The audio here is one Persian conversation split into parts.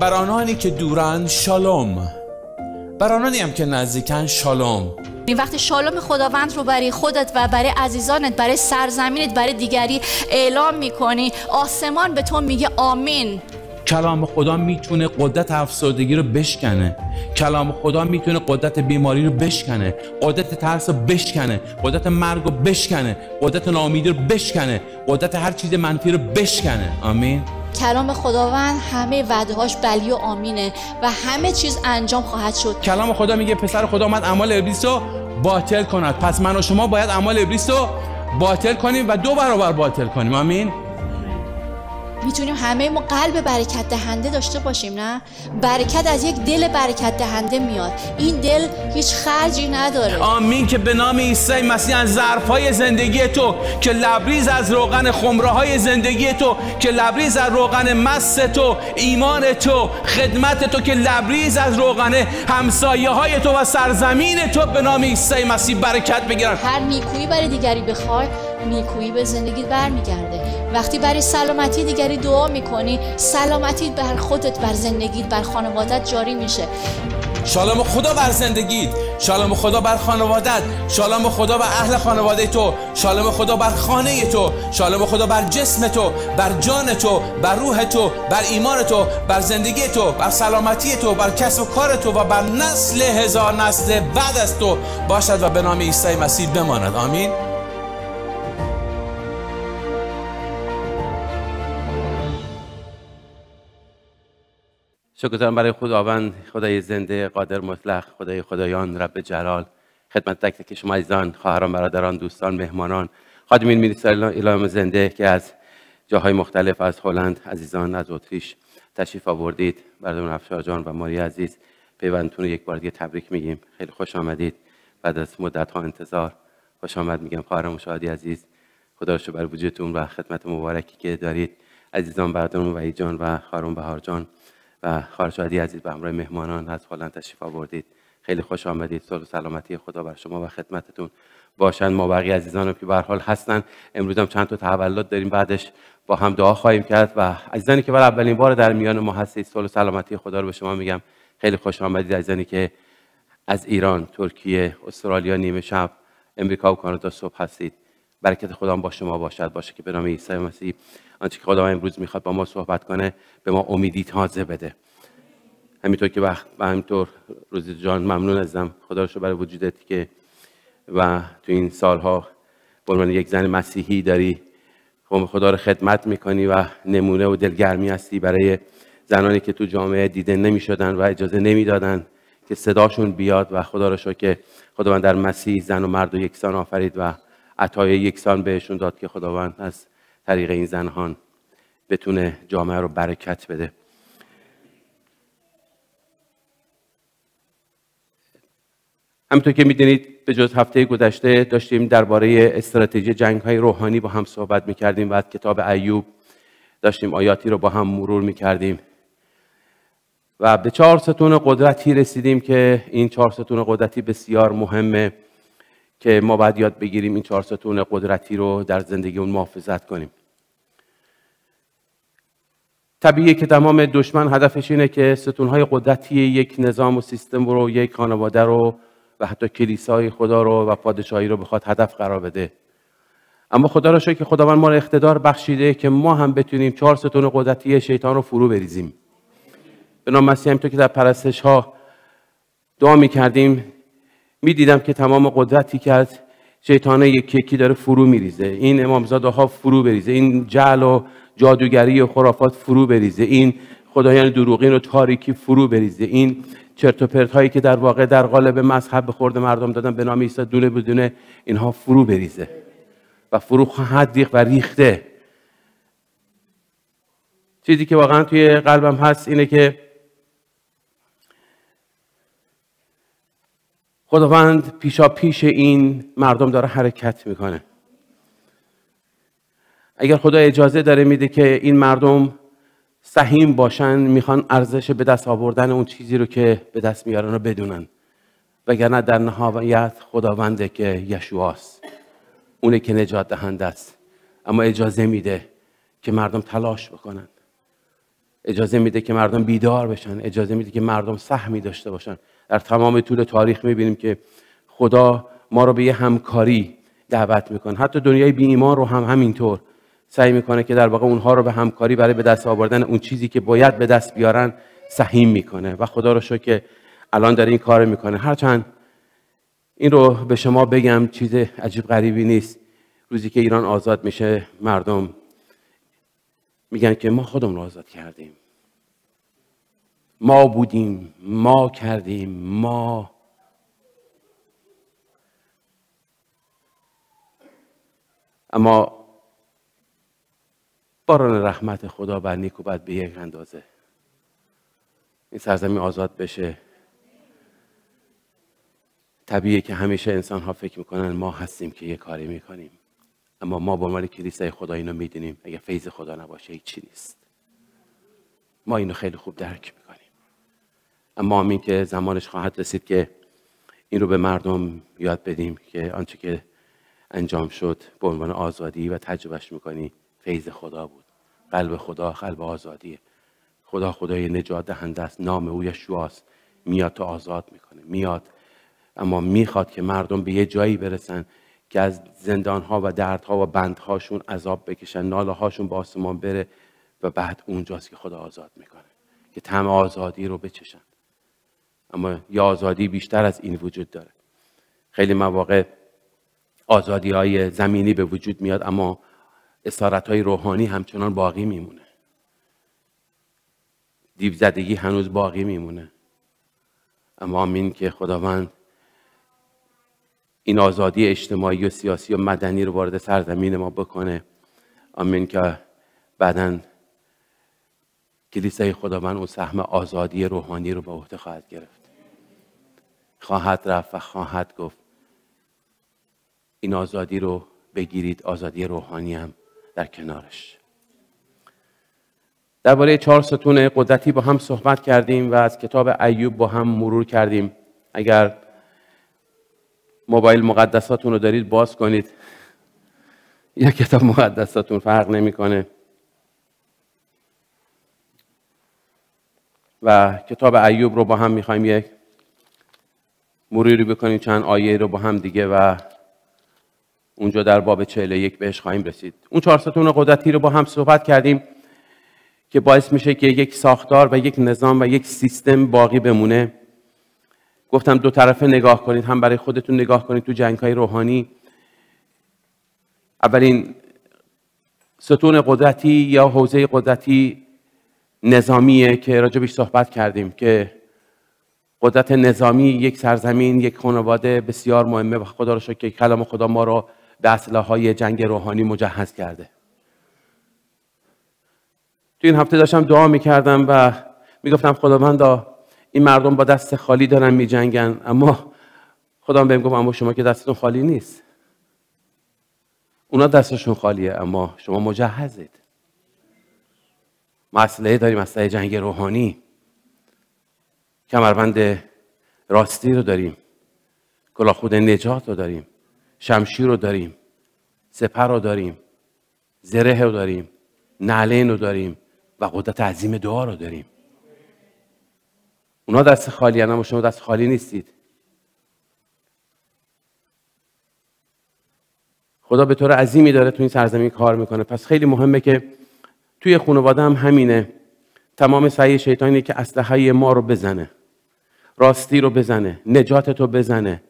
بر آنانی که دورند شالوم بر آنانی هم که نزدیکن شالوم این یعنی وقتی شالوم خداوند رو برای خودت و برای عزیزانت برای سرزمینت برای دیگری اعلام میکنی آسمان به تو میگه آمین کلام خدا میتونه قدرت افسردگی رو بشکنه کلام خدا میتونه قدرت بیماری رو بشکنه قدرت ترس رو بشکنه قدرت مرگ رو بشکنه قدرت ناامیدی رو بشکنه قدرت هر چیز منفی رو بشکنه آمین کلام خداوند همه وعده هاش بلی و آمینه و همه چیز انجام خواهد شد کلام خدا میگه پسر خدا آمد اعمال ابلیس رو باطل کند پس من و شما باید اعمال ابلیس رو باطل کنیم و دو برابر باطل کنیم آمین میتونیم همه ما قلب برکت دهنده داشته باشیم نه برکت از یک دل برکت دهنده میاد این دل هیچ خرجی نداره آمین که به نام عیسی مسیح از ظرفهای زندگی تو که لبریز از روغن خمره های زندگی تو که لبریز از روغن مست تو ایمان تو خدمت تو که لبریز از روغن همسایه های تو و سرزمین تو به نام عیسی مسیح برکت بگیرن هر نیکویی برای دیگری بخوای نیکویی به زندگی برمیگرده وقتی برای سلامتی دیگری دعا میکنی سلامتی بر خودت بر زندگیت بر خانوادت جاری میشه شالام خدا بر زندگیت شالام خدا بر خانوادت شالام خدا بر اهل خانواده تو شالام خدا بر خانه تو شالام خدا بر جسم تو بر جان تو بر روح تو بر ایمان تو بر زندگی تو بر سلامتی تو بر کسب و کار تو و بر نسل هزار نسل بعد از تو باشد و به نام عیسی مسیح بماند آمین شکرتان برای خداوند خدای زنده قادر مطلق خدای خدایان رب جلال خدمت تک تک شما عزیزان خواهران برادران دوستان مهمانان خادمین میلیسا ایلام زنده که از جاهای مختلف از هلند عزیزان از اتریش تشریف آوردید برادران افشار جان و ماری عزیز پیوندتون یک بار دیگه تبریک میگیم خیلی خوش آمدید بعد از مدت ها انتظار خوش آمد میگم خواهر مشاهدی عزیز خدا رو بر وجودتون و خدمت مبارکی که دارید عزیزان برادران وحید جان و خارون بهار جان و خارجادی عزیز به همراه مهمانان از هلند تشریف آوردید خیلی خوش آمدید صلح و سلامتی خدا بر شما و خدمتتون باشن ما بقیه عزیزان که به حال هستن امروز هم چند تا تولد داریم بعدش با هم دعا خواهیم کرد و عزیزانی که برای اولین بار در میان ما هستید صلح و سلامتی خدا رو به شما میگم خیلی خوش آمدید عزیزانی که از ایران، ترکیه، استرالیا نیمه شب، امریکا و کانادا صبح هستید برکت خدا با شما باشد باشه که به نام عیسی مسیح آنچه که خدا امروز میخواد با ما صحبت کنه به ما امیدی تازه بده همینطور که وقت و همینطور روزی جان ممنون ازم خدا رو برای وجودت که و تو این سالها به عنوان یک زن مسیحی داری قوم خب، خدا رو خدمت میکنی و نمونه و دلگرمی هستی برای زنانی که تو جامعه دیده نمیشدن و اجازه نمیدادن که صداشون بیاد و خدا رو که خداوند در مسیح زن و مرد و یکسان آفرید و عطای یکسان بهشون داد که خداوند از طریق این زنهان بتونه جامعه رو برکت بده همینطور که میدونید به جز هفته گذشته داشتیم درباره استراتژی جنگ های روحانی با هم صحبت میکردیم و از کتاب ایوب داشتیم آیاتی رو با هم مرور میکردیم و به چهار ستون قدرتی رسیدیم که این چهار ستون قدرتی بسیار مهمه که ما باید یاد بگیریم این چهار ستون قدرتی رو در زندگی اون محافظت کنیم طبیعیه که تمام دشمن هدفش اینه که ستونهای قدرتی یک نظام و سیستم رو یک خانواده رو و حتی کلیسای خدا رو و پادشاهی رو بخواد هدف قرار بده اما خدا را شکر که خداوند ما را اقتدار بخشیده که ما هم بتونیم چهار ستون قدرتی شیطان رو فرو بریزیم به نام مسیح همینطور که در پرستش ها دعا می دیدم که تمام قدرتی که از شیطان یکی داره فرو میریزه این امامزاده ها فرو بریزه این جعل و جادوگری و خرافات فرو بریزه این خدایان دروغین و تاریکی فرو بریزه این چرت و پرت هایی که در واقع در قالب مذهب خورد مردم دادن به نام عیسی دونه بدونه اینها فرو بریزه و فرو خواهد ریخت و ریخته چیزی که واقعا توی قلبم هست اینه که خداوند پیشا پیش این مردم داره حرکت میکنه اگر خدا اجازه داره میده که این مردم سهیم باشن میخوان ارزش به دست آوردن اون چیزی رو که به دست میارن رو بدونن وگرنه در نهایت خداونده که یشواست اونه که نجات دهنده است اما اجازه میده که مردم تلاش بکنن اجازه میده که مردم بیدار بشن اجازه میده که مردم سهمی داشته باشن در تمام طول تاریخ میبینیم که خدا ما رو به یه همکاری دعوت میکنه حتی دنیای بی ایمان رو هم همینطور سعی میکنه که در واقع اونها رو به همکاری برای به دست آوردن اون چیزی که باید به دست بیارن سهیم میکنه و خدا رو شو که الان داره این کار میکنه هرچند این رو به شما بگم چیز عجیب غریبی نیست روزی که ایران آزاد میشه مردم میگن که ما خودمون رو آزاد کردیم ما بودیم ما کردیم ما اما باران رحمت خدا بر نیک و به یک اندازه این سرزمین آزاد بشه طبیعه که همیشه انسان ها فکر میکنن ما هستیم که یه کاری میکنیم اما ما با عنوان کلیسای خدا اینو میدونیم اگه فیض خدا نباشه هیچی نیست ما اینو خیلی خوب درک میکنیم اما امین که زمانش خواهد رسید که این رو به مردم یاد بدیم که آنچه که انجام شد به عنوان آزادی و تجربهش میکنی فیض خدا بود قلب خدا قلب آزادیه خدا خدای نجات دهنده است نام او یشواست میاد تا آزاد میکنه میاد اما میخواد که مردم به یه جایی برسن که از زندانها و دردها و بندهاشون عذاب بکشن ناله هاشون به آسمان بره و بعد اونجاست که خدا آزاد میکنه که تم آزادی رو بچشن اما یه آزادی بیشتر از این وجود داره خیلی مواقع آزادی های زمینی به وجود میاد اما اسارت های روحانی همچنان باقی میمونه دیب زدگی هنوز باقی میمونه اما آمین که خداوند این آزادی اجتماعی و سیاسی و مدنی رو وارد سرزمین ما بکنه آمین که بعدا کلیسای خداوند اون سهم آزادی روحانی رو به عهده خواهد گرفت خواهد رفت و خواهد گفت این آزادی رو بگیرید آزادی روحانی هم در کنارش درباره چهار ستون قدرتی با هم صحبت کردیم و از کتاب ایوب با هم مرور کردیم اگر موبایل مقدساتون رو دارید باز کنید یا کتاب مقدساتون فرق نمیکنه و کتاب ایوب رو با هم میخوایم یک مروری بکنیم چند آیه رو با هم دیگه و اونجا در باب 41 بهش خواهیم رسید اون چهار ستون قدرتی رو با هم صحبت کردیم که باعث میشه که یک ساختار و یک نظام و یک سیستم باقی بمونه گفتم دو طرفه نگاه کنید هم برای خودتون نگاه کنید تو جنگ های روحانی اولین ستون قدرتی یا حوزه قدرتی نظامیه که راجبش صحبت کردیم که قدرت نظامی یک سرزمین یک خانواده بسیار مهمه و خدا رو شکر که کلام خدا ما رو به اسلحه های جنگ روحانی مجهز کرده تو این هفته داشتم دعا میکردم و میگفتم خداوندا این مردم با دست خالی دارن میجنگن اما خدا بهم گفت اما شما که دستتون خالی نیست اونا دستشون خالیه اما شما مجهزید مسئله داریم مسئله جنگ روحانی کمربند راستی رو داریم خود نجات رو داریم شمشیر رو داریم سپر رو داریم زره رو داریم نعلین رو داریم و قدرت عظیم دعا رو داریم اونا دست خالی شما دست خالی نیستید خدا به طور عظیمی داره تو این سرزمین کار میکنه پس خیلی مهمه که توی خانواده هم همینه تمام سعی شیطان اینه که اسلحه ما رو بزنه راستی رو بزنه نجات تو بزنه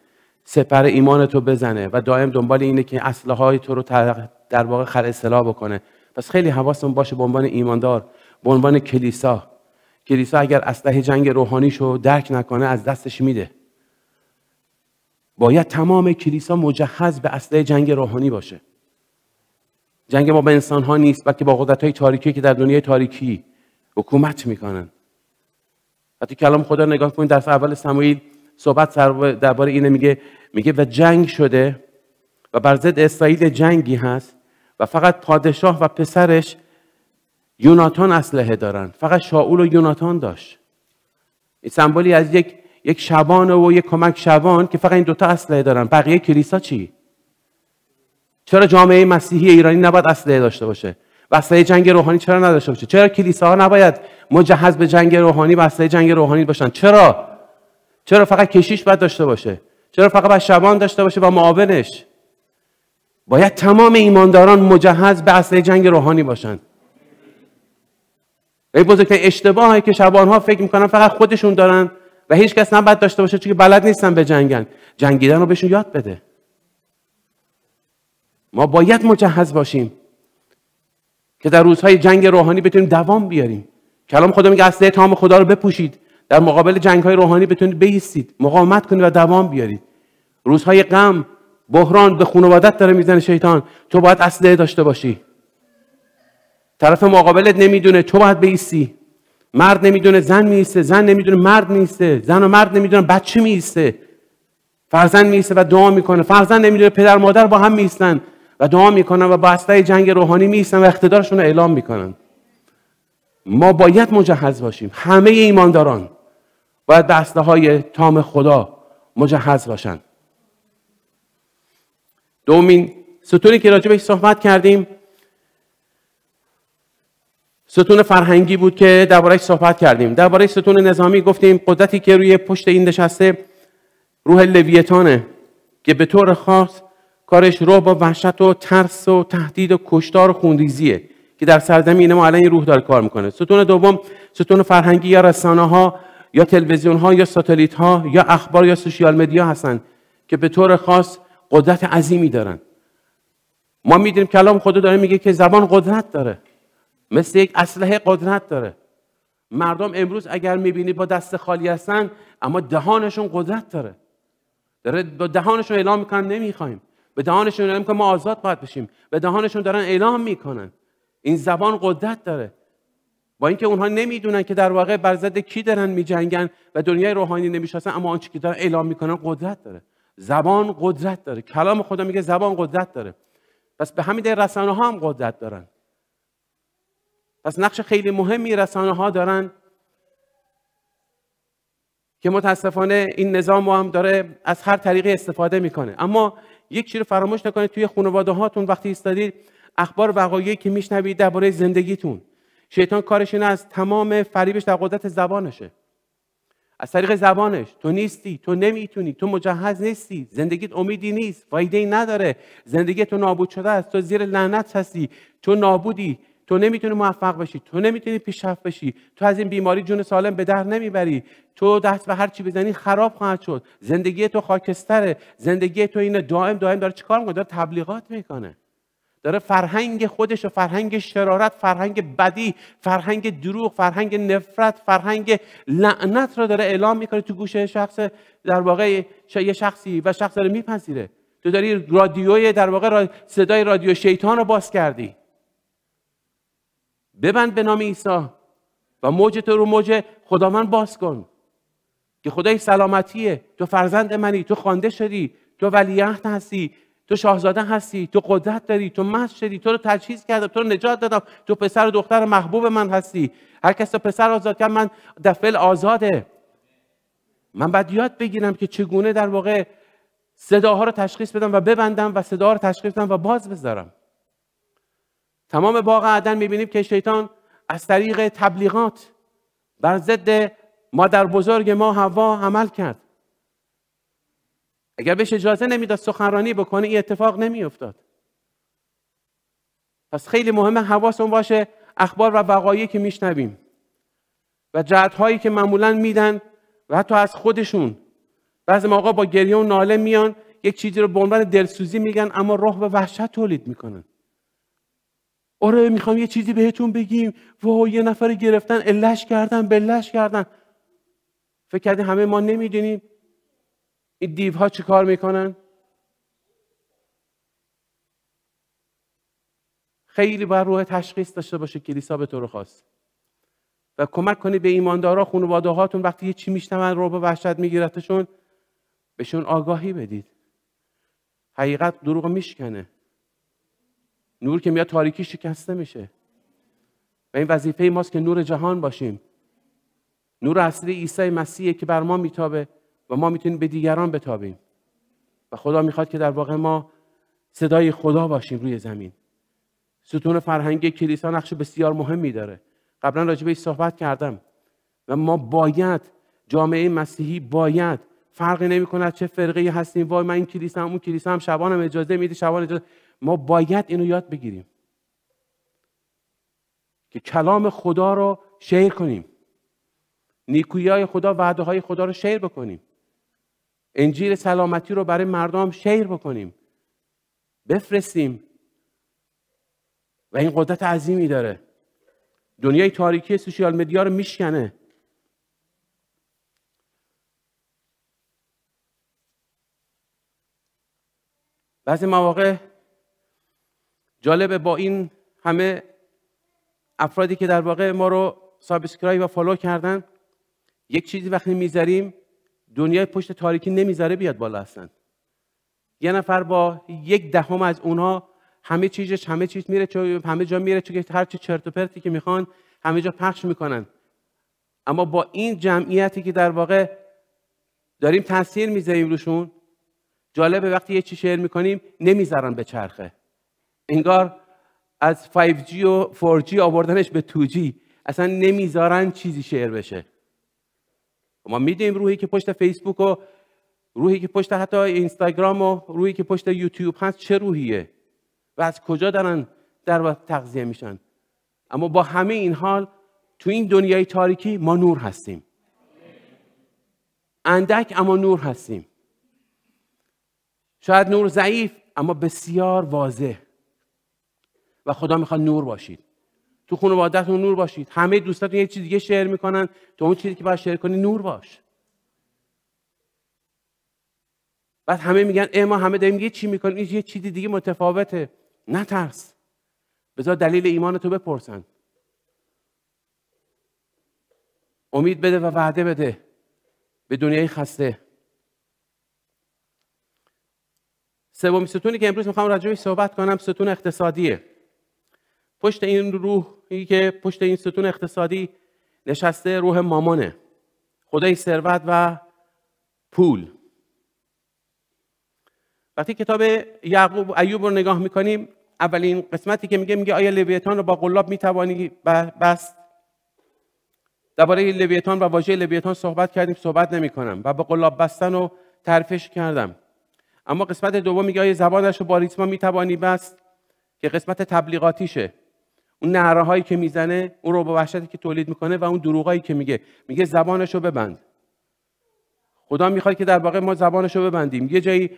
سپر ایمان تو بزنه و دائم دنبال اینه که اسلحه های تو رو در واقع خر اصلاح بکنه پس خیلی حواستون باشه به عنوان ایماندار به عنوان کلیسا کلیسا اگر اسلحه جنگ روحانیش رو درک نکنه از دستش میده باید تمام کلیسا مجهز به اسلحه جنگ روحانی باشه جنگ ما به انسان ها نیست بلکه با قدرت های تاریکی که در دنیای تاریکی حکومت میکنن حتی کلام خدا نگاه کنید در اول سموئیل صحبت درباره اینه میگه میگه و جنگ شده و بر ضد اسرائیل جنگی هست و فقط پادشاه و پسرش یوناتان اسلحه دارن فقط شاول و یوناتان داشت این سمبولی از یک یک شبان و یک کمک شبان که فقط این دوتا اسلحه دارن بقیه کلیسا چی چرا جامعه مسیحی ایرانی نباید اسلحه داشته باشه بسته جنگ روحانی چرا نداشته باشه چرا کلیساها نباید مجهز به جنگ روحانی بسته جنگ روحانی باشن چرا چرا فقط کشیش باید داشته باشه چرا فقط باید شبان داشته باشه و معاونش باید تمام ایمانداران مجهز به اصله جنگ روحانی باشند و این اشتباه اشتباهی که شبانها فکر میکنن فقط خودشون دارن و هیچ کس نباید داشته باشه چون بلد نیستن به جنگن جنگیدن رو بهشون یاد بده ما باید مجهز باشیم که در روزهای جنگ روحانی بتونیم دوام بیاریم کلام خدا میگه اسلحه تمام خدا رو بپوشید در مقابل جنگ های روحانی بتونید بیستید مقاومت کنید و دوام بیارید روزهای غم بحران به خانوادت داره میزنه شیطان تو باید اصله داشته باشی طرف مقابلت نمیدونه تو باید بیستی مرد نمیدونه زن میسته زن نمیدونه مرد میسته زن و مرد نمیدونه بچه میسته فرزند میسته و دعا میکنه فرزند نمیدونه پدر مادر با هم میستن و دعا میکنن و بسطه جنگ روحانی میستن و اقتدارشون رو اعلام میکنن ما باید مجهز باشیم همه ایمانداران باید دسته های تام خدا مجهز باشن دومین ستونی که راجبش صحبت کردیم ستون فرهنگی بود که دربارهش صحبت کردیم درباره ستون نظامی گفتیم قدرتی که روی پشت این نشسته روح لویتانه که به طور خاص کارش روح با وحشت و ترس و تهدید و کشتار و خونریزیه که در سرزمین ما الان این روح داره کار میکنه ستون دوم ستون فرهنگی یا رسانه ها یا تلویزیون ها یا ساتلیت ها یا اخبار یا سوشیال مدیا هستن که به طور خاص قدرت عظیمی دارن ما میدونیم کلام خدا داره میگه که زبان قدرت داره مثل یک اسلحه قدرت داره مردم امروز اگر میبینید با دست خالی هستن اما دهانشون قدرت داره داره دهانشون اعلام میکنن نمیخوایم به دهانشون دارن که ما آزاد باید بشیم به دهانشون دارن اعلام میکنن این زبان قدرت داره با اینکه اونها نمیدونن که در واقع بر ضد کی دارن میجنگن و دنیای روحانی نمیشناسن اما آنچه که دارن اعلام میکنن قدرت داره زبان قدرت داره کلام خدا میگه زبان قدرت داره پس به همین دلیل رسانه ها هم قدرت دارن پس نقش خیلی مهمی رسانه ها دارن که متاسفانه این نظام هم داره از هر طریقی استفاده میکنه اما یک چیز رو فراموش نکنید توی خانواده هاتون وقتی ایستادید اخبار وقایعی که میشنوید درباره زندگیتون شیطان کارش این از تمام فریبش در قدرت زبانشه از طریق زبانش تو نیستی تو نمیتونی تو مجهز نیستی زندگیت امیدی نیست فایده ای نداره زندگی تو نابود شده است تو زیر لعنت هستی تو نابودی تو نمیتونی موفق بشی تو نمیتونی پیشرفت بشی تو از این بیماری جون سالم به در نمیبری تو دست به هر چی بزنی خراب خواهد شد زندگی تو خاکستره زندگی تو اینه دائم دائم داره چیکار میکنه داره تبلیغات میکنه داره فرهنگ خودش و فرهنگ شرارت فرهنگ بدی فرهنگ دروغ فرهنگ نفرت فرهنگ لعنت رو داره اعلام میکنه تو گوشه شخص در واقع یه شخصی و شخص داره میپذیره تو داری رادیوی در واقع صدای رادیو شیطان رو باز کردی ببند به نام ایسا و موج تو رو موج من باز کن که خدای سلامتیه تو فرزند منی تو خوانده شدی تو ولیعهد هستی تو شاهزاده هستی تو قدرت داری تو مس شدی تو رو تجهیز کردم تو رو نجات دادم تو پسر و دختر محبوب من هستی هر کس پسر آزاد کرد من دفل آزاده من بعد یاد بگیرم که چگونه در واقع صداها رو تشخیص بدم و ببندم و صداها رو تشخیص بدم و باز بذارم تمام باغ عدن میبینیم که شیطان از طریق تبلیغات بر ضد مادر بزرگ ما هوا عمل کرد اگر بهش اجازه نمیداد سخنرانی بکنه این اتفاق نمیافتاد پس خیلی مهمه حواسمون باشه اخبار و وقایعی که میشنویم و جهت که معمولا میدن و حتی از خودشون بعضی موقع با گریه و ناله میان یک چیزی رو به عنوان دلسوزی میگن اما روح به وحشت تولید میکنن آره میخوام یه چیزی بهتون بگیم وای یه نفر گرفتن الش کردن بلش کردن فکر کردین همه ما نمیدونیم این دیوها چی کار میکنن خیلی باید روح تشخیص داشته باشه کلیسا به تو رو خواست و کمک کنی به ایماندارا خانواده هاتون وقتی یه چی میشنون رو به وحشت میگیرتشون بهشون آگاهی بدید حقیقت دروغ میشکنه نور که میاد تاریکی شکسته میشه و این وظیفه ماست که نور جهان باشیم نور اصلی عیسی مسیحه که بر ما میتابه و ما میتونیم به دیگران بتابیم و خدا میخواد که در واقع ما صدای خدا باشیم روی زمین ستون فرهنگی کلیسا نقش بسیار مهمی داره قبلا راجع صحبت کردم و ما باید جامعه مسیحی باید فرقی نمیکنه چه فرقه هستیم وای من این کلیسا هم اون کلیسا هم اجازه میده شبان اجازه ما باید اینو یاد بگیریم که کلام خدا رو شیر کنیم نیکویی های خدا وعده های خدا رو شیر بکنیم انجیل سلامتی رو برای مردم شیر بکنیم بفرستیم و این قدرت عظیمی داره دنیای تاریکی سوشیال مدیا رو میشکنه بعضی مواقع جالبه با این همه افرادی که در واقع ما رو سابسکرایب و فالو کردن یک چیزی وقتی میذاریم دنیای پشت تاریکی نمیذاره بیاد بالا هستن یه نفر با یک دهم از اونها همه چیزش همه چیز میره چون همه جا میره چون هر چی چرت و پرتی که میخوان همه جا پخش میکنن اما با این جمعیتی که در واقع داریم تاثیر میذاریم روشون جالبه وقتی یه چی شعر میکنیم نمیذارن به چرخه انگار از 5G و 4G آوردنش به 2G اصلا نمیذارن چیزی شعر بشه ما میدیم روحی که پشت فیسبوک و روحی که پشت حتی اینستاگرام و روحی که پشت یوتیوب هست چه روحیه و از کجا دارن در وقت تغذیه میشن اما با همه این حال تو این دنیای تاریکی ما نور هستیم اندک اما نور هستیم شاید نور ضعیف اما بسیار واضح و خدا میخواد نور باشید تو خانوادهتون نور باشید همه دوستاتون یه چیز دیگه شعر میکنن تو اون چیزی که باید شعر کنی نور باش بعد همه میگن ای ما همه داریم یه چی میکنیم این یه چیزی دیگه متفاوته نترس بذار دلیل ایمان تو بپرسن امید بده و وعده بده به دنیای خسته سوم ستونی که امروز میخوام راجعش صحبت کنم ستون اقتصادیه پشت این روحی که پشت این ستون اقتصادی نشسته روح مامانه خدای ثروت و پول وقتی کتاب یعقوب ایوب رو نگاه میکنیم اولین قسمتی که میگه میگه آیا لویتان رو با قلاب میتوانی بست درباره لویتان و واژه لویتان صحبت کردیم صحبت نمیکنم و با قلاب بستن رو ترفش کردم اما قسمت دوم میگه آیا زبانش رو با ریتما میتوانی بست که قسمت تبلیغاتیشه اون نهره هایی که میزنه اون رو وحشتی که تولید میکنه و اون دروغایی که میگه میگه زبانشو ببند خدا میخواد که در واقع ما زبانشو ببندیم یه جایی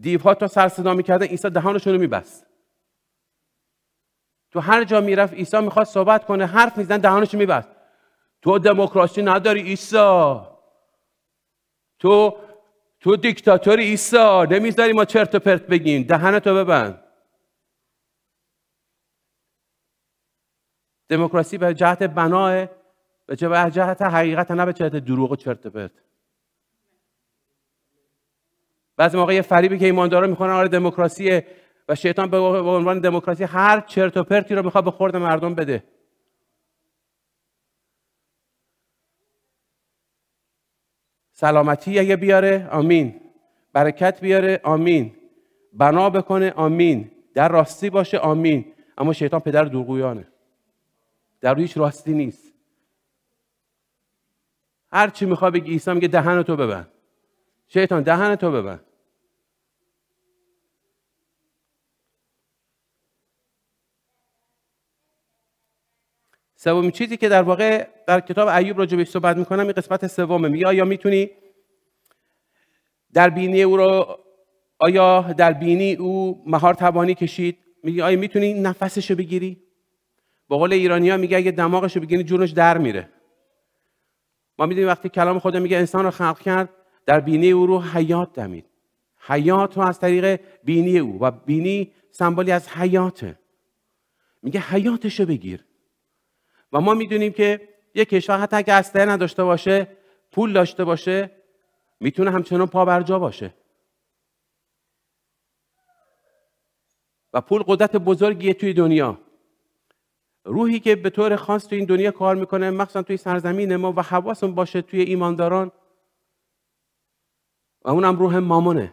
دیوها تا سر صدا میکردن عیسی دهانشون رو میبست تو هر جا میرفت عیسی میخواد صحبت کنه حرف میزن دهانشو میبست تو دموکراسی نداری عیسی تو تو دیکتاتوری عیسی نمیذاری ما چرت و پرت بگیم دهنتو ببند دموکراسی به جهت بناه به جهت حقیقت نه به جهت دروغ و چرت پرت بعضی موقع یه فریبی که ایماندارا میخوان آره دموکراسی و شیطان به عنوان دموکراسی هر چرت و پرتی رو میخواد به خورد مردم بده سلامتی اگه بیاره آمین برکت بیاره آمین بنا بکنه آمین در راستی باشه آمین اما شیطان پدر دروغویانه در رویش راستی نیست هر چی میخوای بگی عیسی میگه دهن تو ببند شیطان دهن تو ببند سومین چیزی که در واقع در کتاب ایوب راجع بهش صحبت میکنم این قسمت سومه میگه آیا میتونی در بینی او رو آیا در بینی او مهار توانی کشید میگه آیا میتونی نفسش رو بگیری با قول ایرانی ها میگه اگه دماغش رو بگیری جونش در میره ما میدونیم وقتی کلام خدا میگه انسان رو خلق کرد در بینی او رو حیات دمید حیات رو از طریق بینی او و بینی سمبولی از حیاته میگه حیاتش رو بگیر و ما میدونیم که یک کشور حتی اگه اسلحه نداشته باشه پول داشته باشه میتونه همچنان پا بر جا باشه و پول قدرت بزرگیه توی دنیا روحی که به طور خاص تو این دنیا کار میکنه مخصوصا توی سرزمین ما و حواسون باشه توی ایمانداران و اونم روح مامانه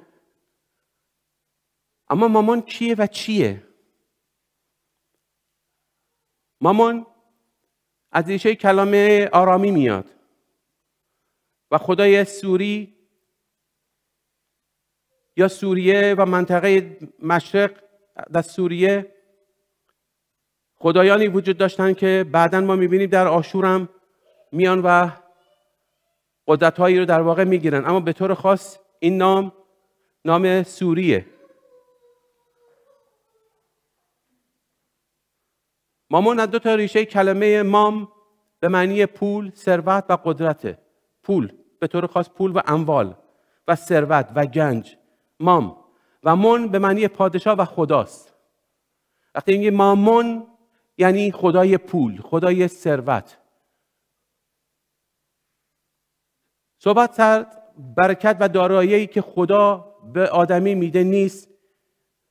اما مامان کیه و چیه مامان از ریشه کلام آرامی میاد و خدای سوری یا سوریه و منطقه مشرق در سوریه خدایانی وجود داشتن که بعدا ما میبینیم در آشورم میان و قدرتهایی رو در واقع میگیرن اما به طور خاص این نام نام سوریه مامون از دو تا ریشه کلمه مام به معنی پول، ثروت و قدرت پول به طور خاص پول و اموال و ثروت و گنج مام و من به معنی پادشاه و خداست. وقتی این مامون یعنی خدای پول خدای ثروت صحبت کرد برکت و دارایی که خدا به آدمی میده نیست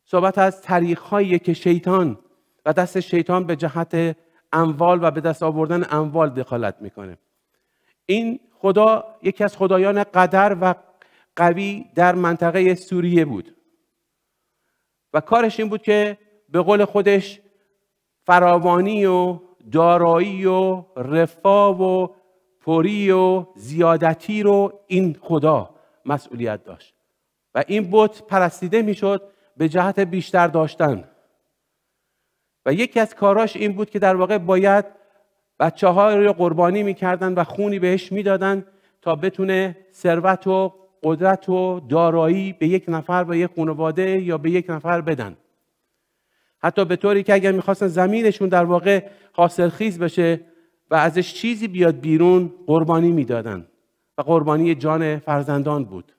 صحبت از طریقهایی که شیطان و دست شیطان به جهت اموال و به دست آوردن اموال دخالت میکنه این خدا یکی از خدایان قدر و قوی در منطقه سوریه بود و کارش این بود که به قول خودش فراوانی و دارایی و رفا و پری و زیادتی رو این خدا مسئولیت داشت و این بت پرستیده میشد به جهت بیشتر داشتن و یکی از کاراش این بود که در واقع باید بچه ها رو قربانی میکردن و خونی بهش میدادن تا بتونه ثروت و قدرت و دارایی به یک نفر و یک خانواده یا به یک نفر بدن حتی به طوری که اگر میخواستن زمینشون در واقع حاصل خیز بشه و ازش چیزی بیاد بیرون قربانی میدادن و قربانی جان فرزندان بود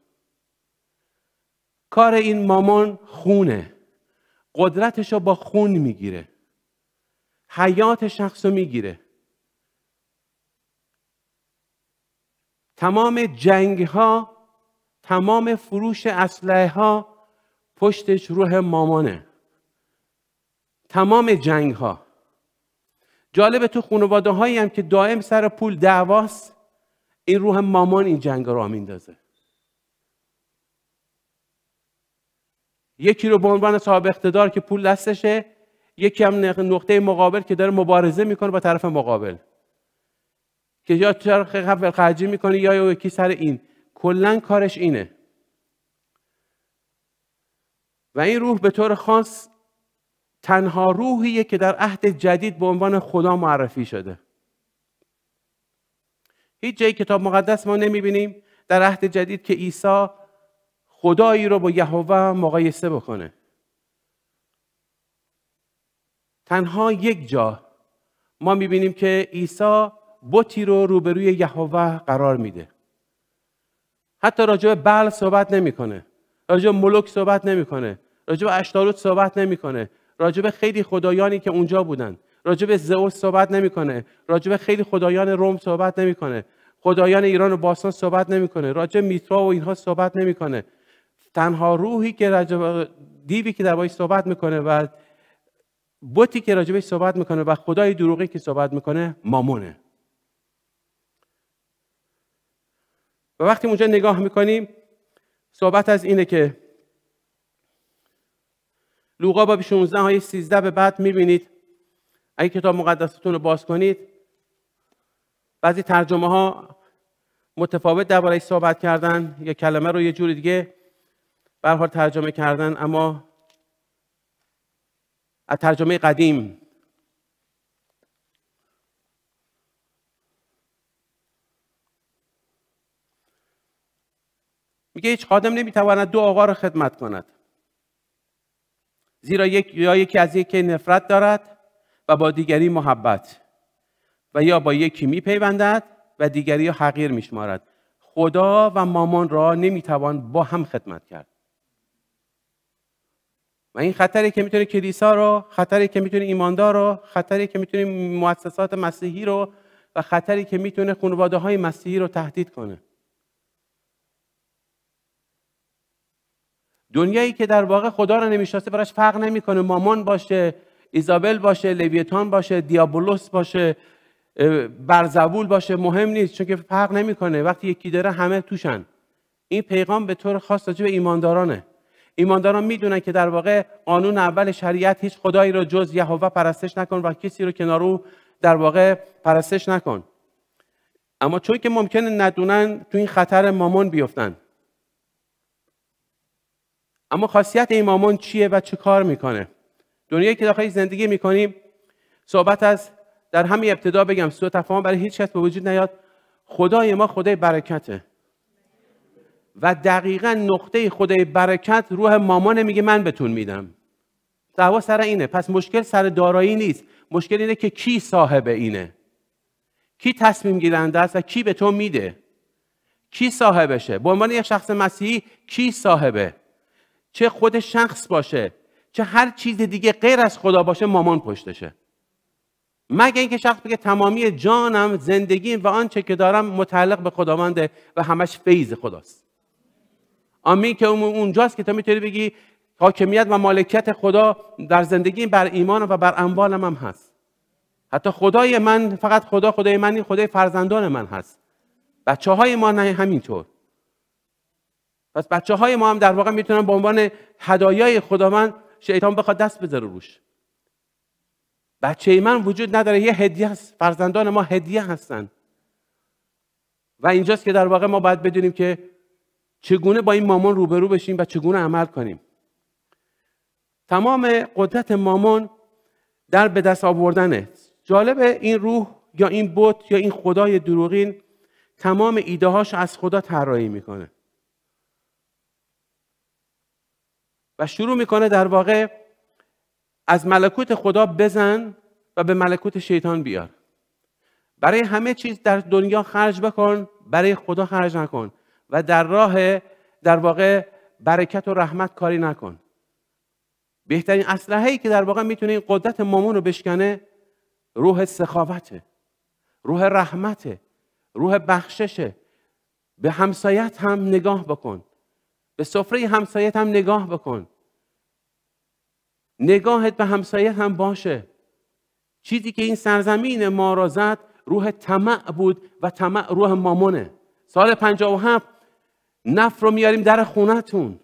کار این مامان خونه قدرتش رو با خون میگیره حیات شخص رو میگیره تمام جنگ ها تمام فروش اسلحه ها پشتش روح مامانه تمام جنگ ها جالب تو خانواده هایی هم که دائم سر پول دعواست این روح مامان این جنگ را میندازه یکی رو به عنوان صاحب اقتدار که پول دستشه یکی هم نقطه مقابل که داره مبارزه میکنه با طرف مقابل که یا قبل قجی میکنه یا یکی سر این کلا کارش اینه و این روح به طور خاص تنها روحیه که در عهد جدید به عنوان خدا معرفی شده هیچ جای کتاب مقدس ما نمیبینیم در عهد جدید که عیسی خدایی رو با یهوه مقایسه بکنه تنها یک جا ما میبینیم که عیسی بتی رو روبروی یهوه قرار میده حتی راجع به بل صحبت نمیکنه راجع به ملک صحبت نمیکنه راجع به اشتاروت صحبت نمیکنه راجب خیلی خدایانی که اونجا بودن راجب زئوس صحبت نمیکنه راجب خیلی خدایان روم صحبت نمیکنه خدایان ایران و باستان صحبت نمیکنه راجب میترا و اینها صحبت نمیکنه تنها روحی که راجب دیوی که در صحبت میکنه و بوتی که راجبش صحبت میکنه و خدای دروغی که صحبت میکنه مامونه و وقتی اونجا نگاه میکنیم صحبت از اینه که لوقا باب 16 های 13 به بعد میبینید اگه کتاب مقدستون رو باز کنید بعضی ترجمه ها متفاوت دربارهش صحبت کردن یا کلمه رو یه جوری دیگه به ترجمه کردن اما از ترجمه قدیم میگه هیچ خادم نمیتواند دو آقا رو خدمت کند زیرا یک یا یکی از یکی نفرت دارد و با دیگری محبت و یا با یکی میپیوندد و دیگری یا حقیر میشمارد خدا و مامان را نمیتوان با هم خدمت کرد و این خطری که میتونه کلیسا رو خطری که میتونه ایماندار رو خطری که میتونه مؤسسات مسیحی رو و خطری که میتونه خانواده های مسیحی رو تهدید کنه دنیایی که در واقع خدا رو نمیشناسه براش فرق نمیکنه مامان باشه ایزابل باشه لویتان باشه دیابولوس باشه برزبول باشه مهم نیست چون که فرق نمیکنه وقتی یکی داره همه توشن این پیغام به طور خاص راجع به ایماندارانه ایمانداران میدونن که در واقع قانون اول شریعت هیچ خدایی رو جز یهوه پرستش نکن و کسی رو کنار او در واقع پرستش نکن اما چون که ممکنه ندونن تو این خطر مامان بیفتن اما خاصیت مامان چیه و چه کار میکنه دنیایی که داخل زندگی میکنیم صحبت از در همین ابتدا بگم سوء تفاهم برای هیچ کس به وجود نیاد خدای ما خدای برکته و دقیقا نقطه خدای برکت روح مامان میگه من بتون میدم دعوا سر اینه پس مشکل سر دارایی نیست مشکل اینه که کی صاحب اینه کی تصمیم گیرنده است و کی به تو میده کی صاحبشه به عنوان یک شخص مسیحی کی صاحبه چه خود شخص باشه چه هر چیز دیگه غیر از خدا باشه مامان پشتشه مگه اینکه شخص بگه تمامی جانم زندگیم و آنچه که دارم متعلق به خداونده و همش فیض خداست آمین که اونجاست که تو میتونی بگی حاکمیت و مالکیت خدا در زندگیم بر ایمانم و بر اموالم هم هست حتی خدای من فقط خدا خدای من خدای فرزندان من هست بچه های ما نه همینطور پس بچه های ما هم در واقع میتونن به عنوان هدایای خداوند شیطان بخواد دست بذاره روش بچه من وجود نداره یه هدیه است فرزندان ما هدیه هستن و اینجاست که در واقع ما باید بدونیم که چگونه با این مامان روبرو بشیم و چگونه عمل کنیم تمام قدرت مامان در به دست آوردنه جالبه این روح یا این بت یا این خدای دروغین تمام ایده هاش از خدا طراحی میکنه و شروع میکنه در واقع از ملکوت خدا بزن و به ملکوت شیطان بیار برای همه چیز در دنیا خرج بکن برای خدا خرج نکن و در راه در واقع برکت و رحمت کاری نکن بهترین اسلحه که در واقع میتونه این قدرت مامون رو بشکنه روح سخاوته روح رحمته روح بخششه به همسایت هم نگاه بکن به سفره همسایت هم نگاه بکن نگاهت به همسایه هم باشه چیزی که این سرزمین ما را زد روح طمع بود و طمع روح مامونه سال 57 نفر رو میاریم در خونتون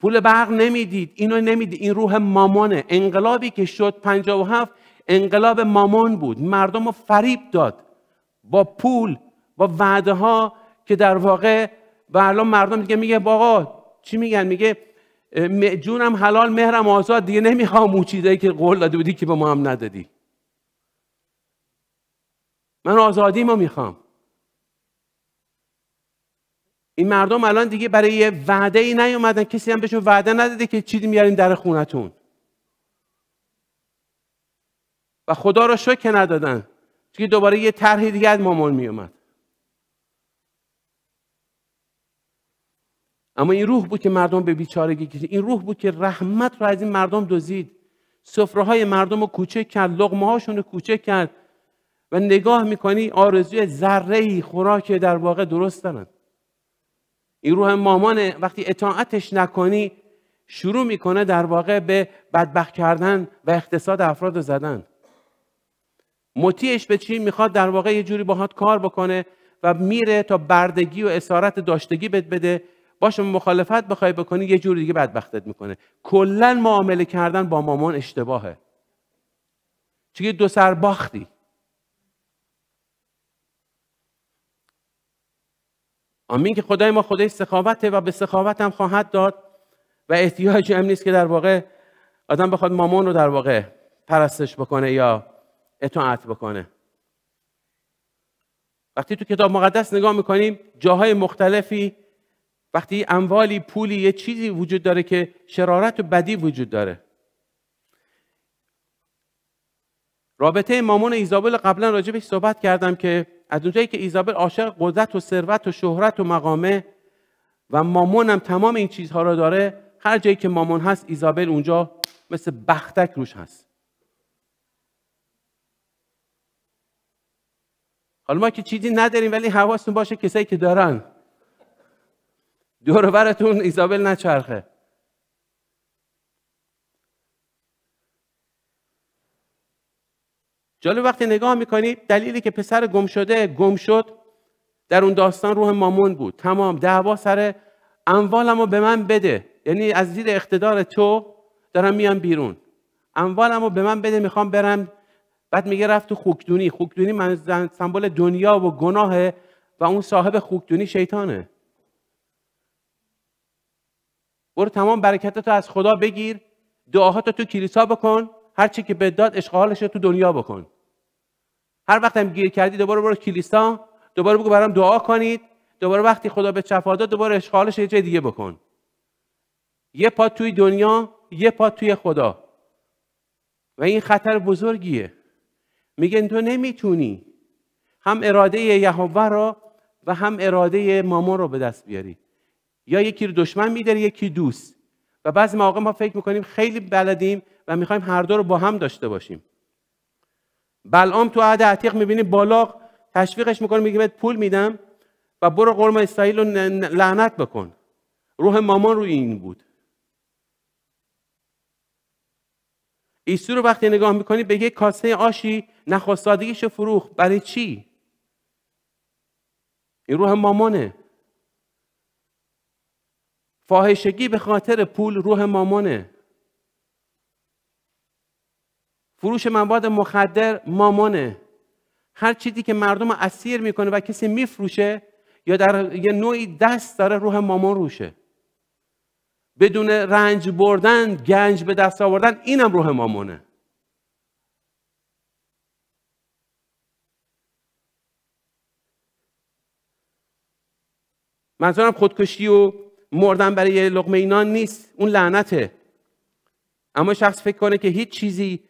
پول برق نمیدید اینو نمیدید این روح مامونه. انقلابی که شد 57 انقلاب مامون بود مردم رو فریب داد با پول با وعده ها که در واقع و الان مردم دیگه میگه باقا چی میگن میگه جونم حلال مهرم آزاد دیگه نمیخوام اون چیزایی که قول داده بودی که به ما هم ندادی من آزادی ما میخوام این مردم الان دیگه برای یه وعده ای نیومدن کسی هم بهشون وعده نداده که چیزی میاریم در خونتون و خدا را شکر ندادن چون دوباره یه طرح دیگه از مامان میومد اما این روح بود که مردم به بیچارگی کشید این روح بود که رحمت رو از این مردم دزدید سفره های مردم رو کوچک کرد لغمه هاشون رو کوچک کرد و نگاه میکنی آرزوی ذره ای خوراک در واقع درست دارن این روح مامان وقتی اطاعتش نکنی شروع میکنه در واقع به بدبخت کردن و اقتصاد افراد رو زدن مطیعش به چی میخواد در واقع یه جوری باهات کار بکنه و میره تا بردگی و اسارت داشتگی بد بده باشه مخالفت بخوای بکنی یه جور دیگه بدبختت میکنه کلا معامله کردن با مامان اشتباهه چون دو سر باختی آمین که خدای ما خدای سخاوته و به سخاوت هم خواهد داد و احتیاج هم نیست که در واقع آدم بخواد مامان رو در واقع پرستش بکنه یا اطاعت بکنه وقتی تو کتاب مقدس نگاه میکنیم جاهای مختلفی وقتی اموالی پولی یه چیزی وجود داره که شرارت و بدی وجود داره رابطه مامون ایزابل قبلا بهش صحبت کردم که از اونجایی که ایزابل عاشق قدرت و ثروت و شهرت و مقامه و مامون هم تمام این چیزها رو داره هر جایی که مامون هست ایزابل اونجا مثل بختک روش هست حالا ما که چیزی نداریم ولی حواستون باشه کسایی که دارن دورورتون ایزابل نچرخه جالب وقتی نگاه میکنی دلیلی که پسر گم شده گم شد در اون داستان روح مامون بود تمام دعوا سر رو به من بده یعنی از زیر اقتدار تو دارم میام بیرون اموالمو به من بده میخوام برم بعد میگه رفت تو خوکدونی خوکدونی من سمبل دنیا و گناهه و اون صاحب خوکدونی شیطانه برو تمام برکت تو از خدا بگیر دعاهاتو تو کلیسا بکن هر چی که بداد اشغالش رو تو دنیا بکن هر وقت هم گیر کردی دوباره برو کلیسا دوباره بگو برام دعا کنید دوباره وقتی خدا به شفا داد دوباره اشغالش یه جای دیگه بکن یه پا توی دنیا یه پا توی خدا و این خطر بزرگیه میگن تو نمیتونی هم اراده یهوه رو و هم اراده مامور رو به دست بیاری یا یکی رو دشمن میداری یکی دوست و بعضی مواقع ما فکر میکنیم خیلی بلدیم و میخوایم هر دو رو با هم داشته باشیم بلعام تو عهد عتیق میبینیم بالاق تشویقش میکنه میگه بهت پول میدم و برو قرم اسرائیل رو لعنت بکن روح مامان روی این بود ایسو رو وقتی نگاه میکنی به یک کاسه آشی نخواستادگیش فروخ برای چی؟ این روح مامانه فاحشگی به خاطر پول روح مامانه فروش مواد مخدر مامانه هر چیزی که مردم اسیر میکنه و کسی میفروشه یا در یه نوعی دست داره روح مامان روشه بدون رنج بردن گنج به دست آوردن اینم روح مامانه منظورم خودکشی و مردن برای یه لقمه اینان نیست اون لعنته اما شخص فکر کنه که هیچ چیزی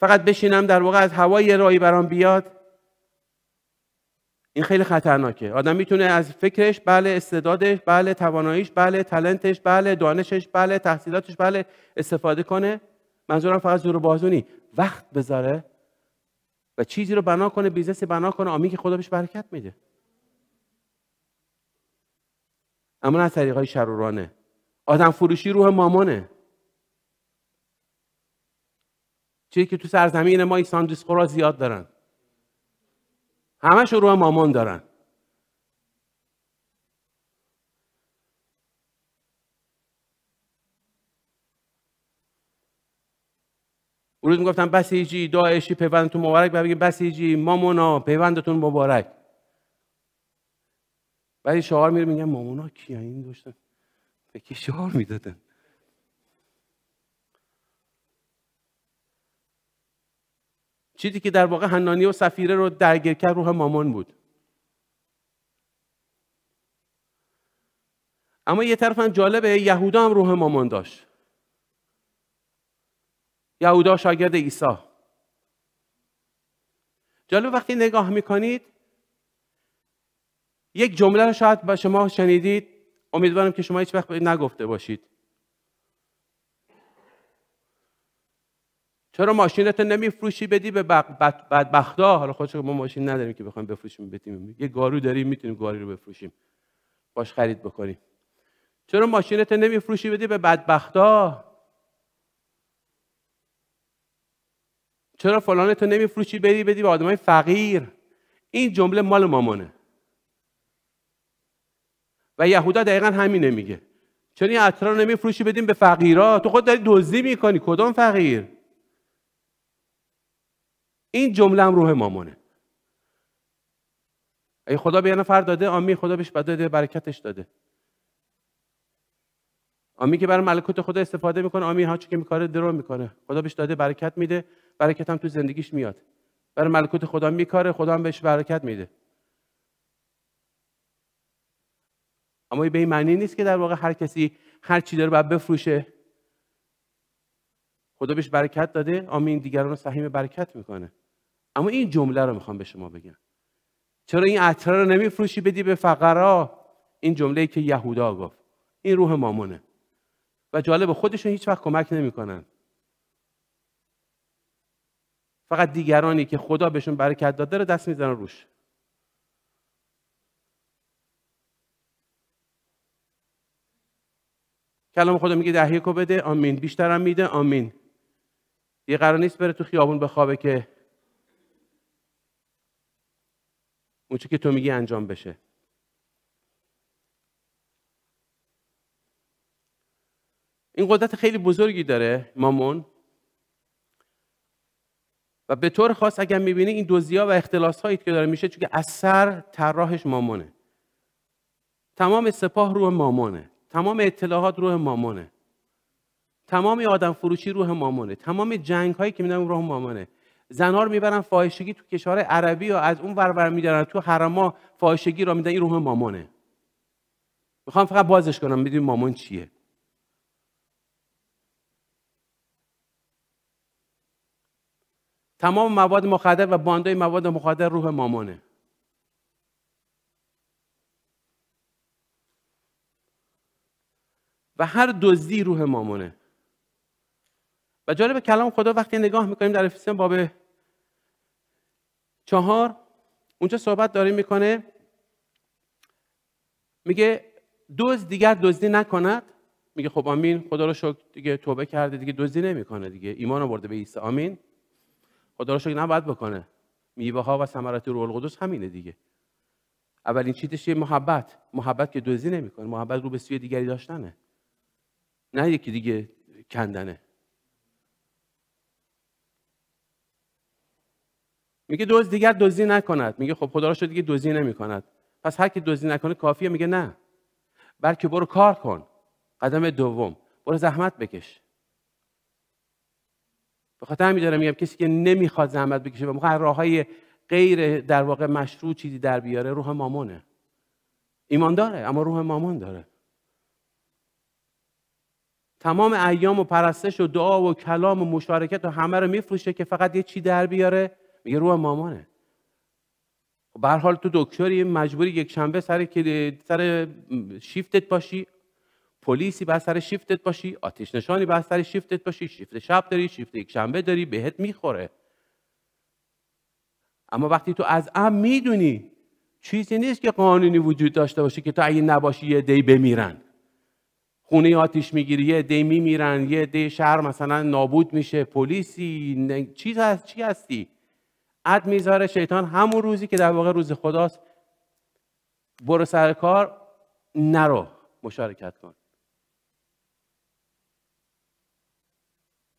فقط بشینم در واقع از هوای رایی برام بیاد این خیلی خطرناکه آدم میتونه از فکرش بله استعدادش بله تواناییش بله تلنتش بله دانشش بله تحصیلاتش بله استفاده کنه منظورم فقط زور بازونی وقت بذاره و چیزی رو بنا کنه بیزنسی بنا کنه آمین که خدا بهش برکت میده اما نه طریقای شرورانه آدم فروشی روح مامانه چیزی که تو سرزمین ما ایسان دیسکورا زیاد دارن همش روح مامان دارن اون روز میگفتن بسیجی داعشی پیوندتون مبارک و بگیم بسیجی مامونا پیوندتون مبارک بعد شعار میره میگم مامونا کیه این داشتن کی شعار میدادن چیزی که در واقع هنانی و سفیره رو درگیر کرد روح مامان بود اما یه طرف هم جالبه یهودا هم روح مامان داشت یهودا شاگرد عیسی جالب وقتی نگاه میکنید یک جمله رو شاید با شما شنیدید امیدوارم که شما هیچ وقت نگفته باشید چرا ماشینت نمیفروشی بدی به بدبختا حالا خودش ما ماشین نداریم که بخوایم بفروشیم بدیم یه گارو داریم میتونیم گاری رو بفروشیم باش خرید بکنیم چرا ماشینت نمیفروشی بدی به بدبختا چرا فلانتو نمیفروشی بدی بدی به آدمای فقیر این جمله مال مامانه و یهودا دقیقا همین میگه چون این رو نمیفروشی بدیم به فقیرا تو خود داری دزدی میکنی کدام فقیر این جمله هم روح مامونه ای خدا به یه نفر داده آمین خدا بهش برکتش داده آمین که برای ملکوت خدا استفاده میکنه آمین ها که میکاره درو میکنه خدا بهش داده برکت میده برکت هم تو زندگیش میاد برای ملکوت خدا میکاره خدا هم بهش برکت میده اما به این معنی نیست که در واقع هر کسی هر چی داره باید بفروشه خدا بهش برکت داده آمین دیگران رو سحیم برکت میکنه اما این جمله رو میخوام به شما بگم چرا این عطر رو نمیفروشی بدی به فقرا این جمله ای که یهودا گفت این روح مامونه و جالب خودشون هیچ وقت کمک نمیکنن فقط دیگرانی که خدا بهشون برکت داده رو دست میزنن روش کلام خدا میگه ده کو بده آمین بیشترم میده آمین یه قرار نیست بره تو خیابون بخوابه که اون که تو میگی انجام بشه این قدرت خیلی بزرگی داره مامون و به طور خاص اگر میبینی این دوزیا و اختلاس هایی که داره میشه چون اثر طراحش مامونه تمام سپاه رو مامونه تمام اطلاعات روح مامانه تمام آدم فروشی روح مامانه تمام جنگ هایی که میدن روح مامانه زنها رو میبرن فاحشگی تو کشور عربی و از اون ورور میدارن تو حرما فاحشگی رو میدن این روح مامانه میخوام فقط بازش کنم ببین مامان چیه تمام مواد مخدر و باندای مواد مخدر روح مامانه و هر دزدی روح مامونه و جالب کلام خدا وقتی نگاه میکنیم در افسیان باب چهار اونجا صحبت داره میکنه میگه دوز دیگر دزدی نکند میگه خب آمین خدا رو شکر دیگه توبه کرده دیگه دزدی نمیکنه دیگه ایمان آورده به عیسی آمین خدا رو شکر نباید بکنه میوه ها و ثمرات روح القدس همینه دیگه اولین چیزش محبت محبت که دزدی نمیکنه محبت رو به سوی دیگری داشتنه نه یکی دیگه کندنه میگه دوز دیگر دزدی نکند میگه خب خدا را شد دیگه دزدی کند. پس هر کی دزدی نکنه کافیه میگه نه بلکه برو کار کن قدم دوم برو زحمت بکش به خاطر همین دارم میگم کسی که نمیخواد زحمت بکشه و میخواد راه های غیر در واقع مشروع چیزی در بیاره روح مامونه ایمان داره اما روح مامون داره تمام ایام و پرستش و دعا و کلام و مشارکت و همه رو میفروشه که فقط یه چی در بیاره میگه روح مامانه خب به تو دکتری مجبوری یک شنبه سر سر شیفتت باشی پلیسی بر سر شیفتت باشی آتش نشانی بر سر شیفتت باشی شیفت شب داری شیفت یک شنبه داری بهت میخوره اما وقتی تو از ام میدونی چیزی نیست که قانونی وجود داشته باشه که تو اگه نباشی یه دی بمیرن خونه آتیش میگیری یه عده میمیرن یه عده شهر مثلا نابود میشه پلیسی چیز هست چی هستی عد میذاره شیطان همون روزی که در واقع روز خداست برو سر کار نرو مشارکت کن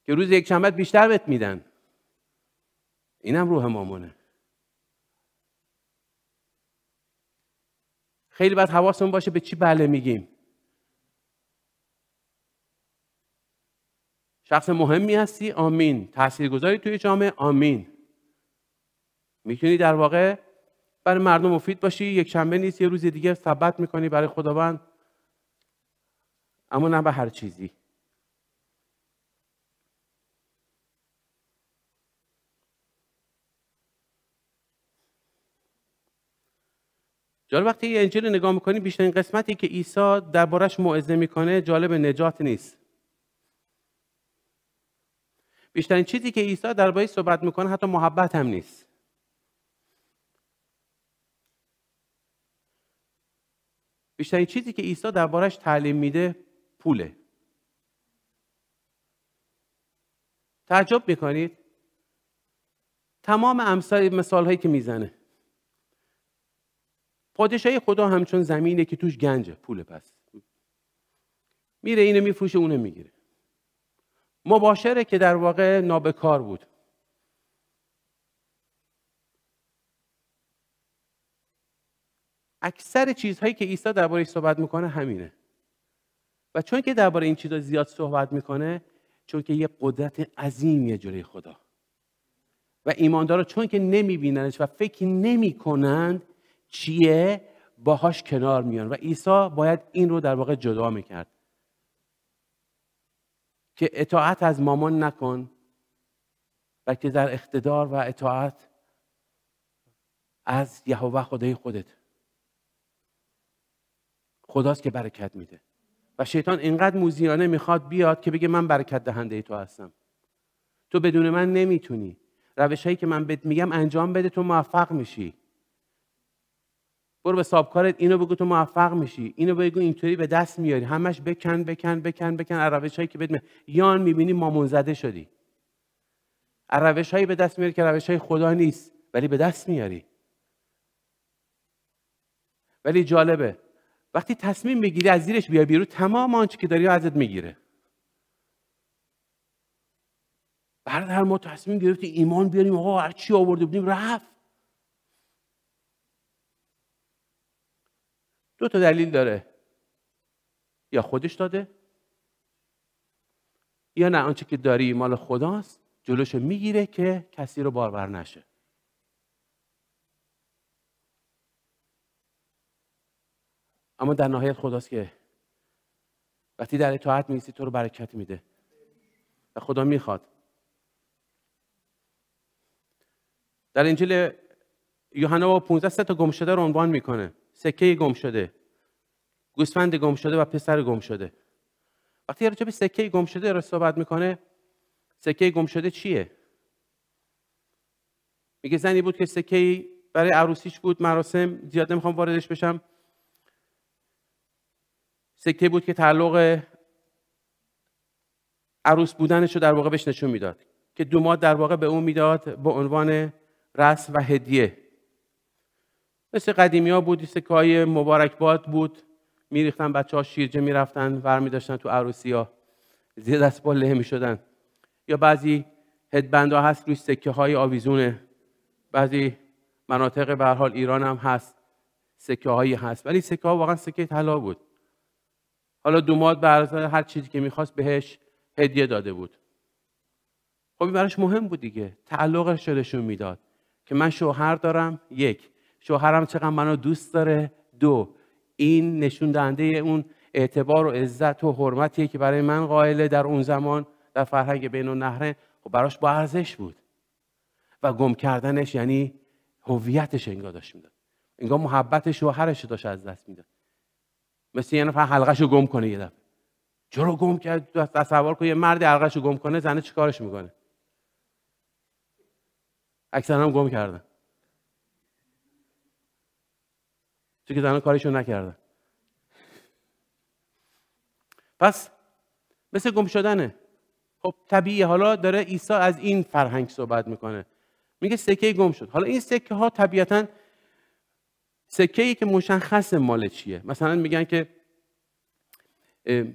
که روز یک بیشتر بهت میدن اینم روح مامونه خیلی بعد حواسمون باشه به چی بله میگیم شخص مهمی هستی آمین تاثیرگذاری توی جامعه آمین میتونی در واقع برای مردم مفید باشی یک شنبه نیست یه روز دیگه ثبت میکنی برای خداوند اما نه به هر چیزی جالب وقتی یه انجیل نگاه میکنی بیشترین قسمتی که عیسی دربارش موعظه میکنه جالب نجات نیست بیشترین چیزی که عیسی درباره صحبت میکنه حتی محبت هم نیست بیشترین چیزی که عیسی دربارهش تعلیم میده پوله تعجب میکنید تمام امثال مثال هایی که میزنه پادشاهی خدا همچون زمینه که توش گنجه پوله پس میره اینو میفروشه اونو میگیره مباشره که در واقع نابکار بود اکثر چیزهایی که عیسی درباره صحبت میکنه همینه و چون که درباره این چیزا زیاد صحبت میکنه چون که یه قدرت عظیمیه جلوی خدا و ایماندارا چون که نمیبیننش و فکر نمیکنند چیه باهاش کنار میان و عیسی باید این رو در واقع جدا میکرد که اطاعت از مامان نکن بلکه در اقتدار و اطاعت از یهوه خدای خودت خداست که برکت میده و شیطان اینقدر موزیانه میخواد بیاد که بگه من برکت دهنده تو هستم تو بدون من نمیتونی روش هایی که من بهت میگم انجام بده تو موفق میشی برو به سابکارت اینو بگو تو موفق میشی اینو بگو اینطوری به دست میاری همش بکن بکن بکن بکن روش هایی که بد یان میبینی مامون زده شدی روش هایی به دست میاری که روش های خدا نیست ولی به دست میاری ولی جالبه وقتی تصمیم بگیری از زیرش بیای بیرو تمام آنچه که داری ازت میگیره هر ما تصمیم گرفتی ایمان بیاریم آقا چی آورده بودیم رفت دو تا دلیل داره یا خودش داده یا نه آنچه که داری مال خداست جلوشو میگیره که کسی رو بارور نشه اما در نهایت خداست که وقتی در اطاعت میسی تو رو برکت میده و خدا میخواد در انجیل یوحنا با 15 تا گمشده رو عنوان میکنه سکه گم شده گوسفند گم شده و پسر گم شده وقتی راجع به سکه گم شده را صحبت میکنه سکه گم شده چیه میگه زنی بود که سکه برای عروسیش بود مراسم زیاد نمیخوام واردش بشم سکه بود که تعلق عروس بودنش رو در واقع بهش نشون میداد که ماه در واقع به اون میداد به عنوان رس و هدیه مثل قدیمی ها بود سکه های مبارک باد بود میریختن بچه ها شیرجه میرفتن ور میداشتن تو عروسی ها زیر دست پا له میشدن یا بعضی هدبند ها هست روی سکه های آویزونه بعضی مناطق به حال ایران هم هست سکه هست ولی سکه ها واقعا سکه طلا بود حالا دوماد به هر چیزی که میخواست بهش هدیه داده بود خب این براش مهم بود دیگه تعلقش شدشون میداد که من شوهر دارم یک شوهرم چقدر منو دوست داره دو این نشون دهنده اون اعتبار و عزت و حرمتیه که برای من قائله در اون زمان در فرهنگ بین نهره خب براش با ارزش بود و گم کردنش یعنی هویتش انگار داشت میداد انگار محبت شوهرش داشت از دست میداد مثل یه نفر حلقش رو گم کنه یه دفعه چرا گم کرد تصور کن یه مرد حلقش رو گم کنه زنه چیکارش میکنه اکثرا هم گم کردن چون که زنها نکردن پس مثل گم شدنه خب طبیعی حالا داره عیسی از این فرهنگ صحبت میکنه میگه سکه گم شد حالا این سکه ها طبیعتا سکه ای که مشخص مال چیه مثلا میگن که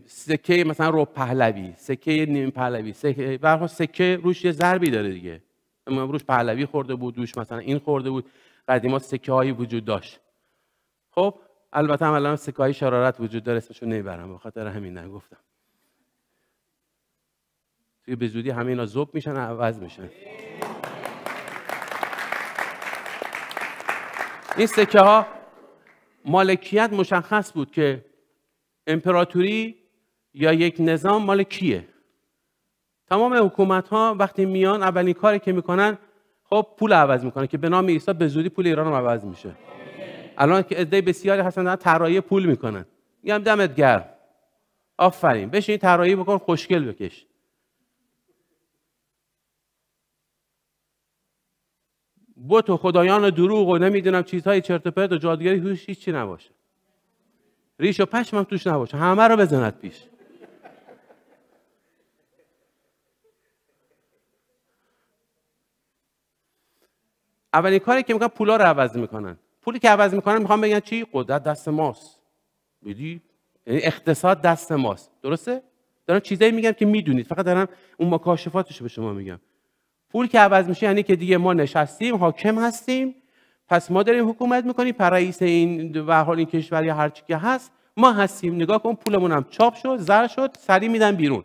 سکه مثلا رو پهلوی سکه نیم پهلوی سکه سکه روش یه ضربی داره دیگه روش پهلوی خورده بود روش مثلا این خورده بود قدیما سکه هایی وجود داشت خب البته هم الان شرارت وجود داره اسمشو نمیبرم به خاطر همین نگفتم توی به زودی همه اینا زوب میشن عوض میشن این سکه ها مالکیت مشخص بود که امپراتوری یا یک نظام مال کیه تمام حکومت ها وقتی میان اولین کاری که میکنن خب پول عوض میکنن که به نام عیسی به زودی پول ایران هم عوض میشه الان که ایده بسیاری هستن دارن طراحی پول میکنن میگم دمت گرم آفرین بشین طراحی بکن خوشگل بکش بوت و خدایان و دروغ و نمیدونم چیزهای چرت و پرت و جادوگری هیچ چی نباشه ریش و هم توش نباشه همه رو بزند پیش اولین کاری که میکنن پولا رو عوض میکنن پولی که عوض میکنن میخوام بگن چی قدرت دست ماست میدی یعنی اقتصاد دست ماست درسته دارن چیزایی میگم که میدونید فقط دارم اون مکاشفاتش به شما میگم پول که عوض میشه یعنی که دیگه ما نشستیم حاکم هستیم پس ما داریم حکومت میکنیم پرئیس این به حال این کشور یا هر چی که هست ما هستیم نگاه کن پولمون هم چاپ شد زر شد سری میدن بیرون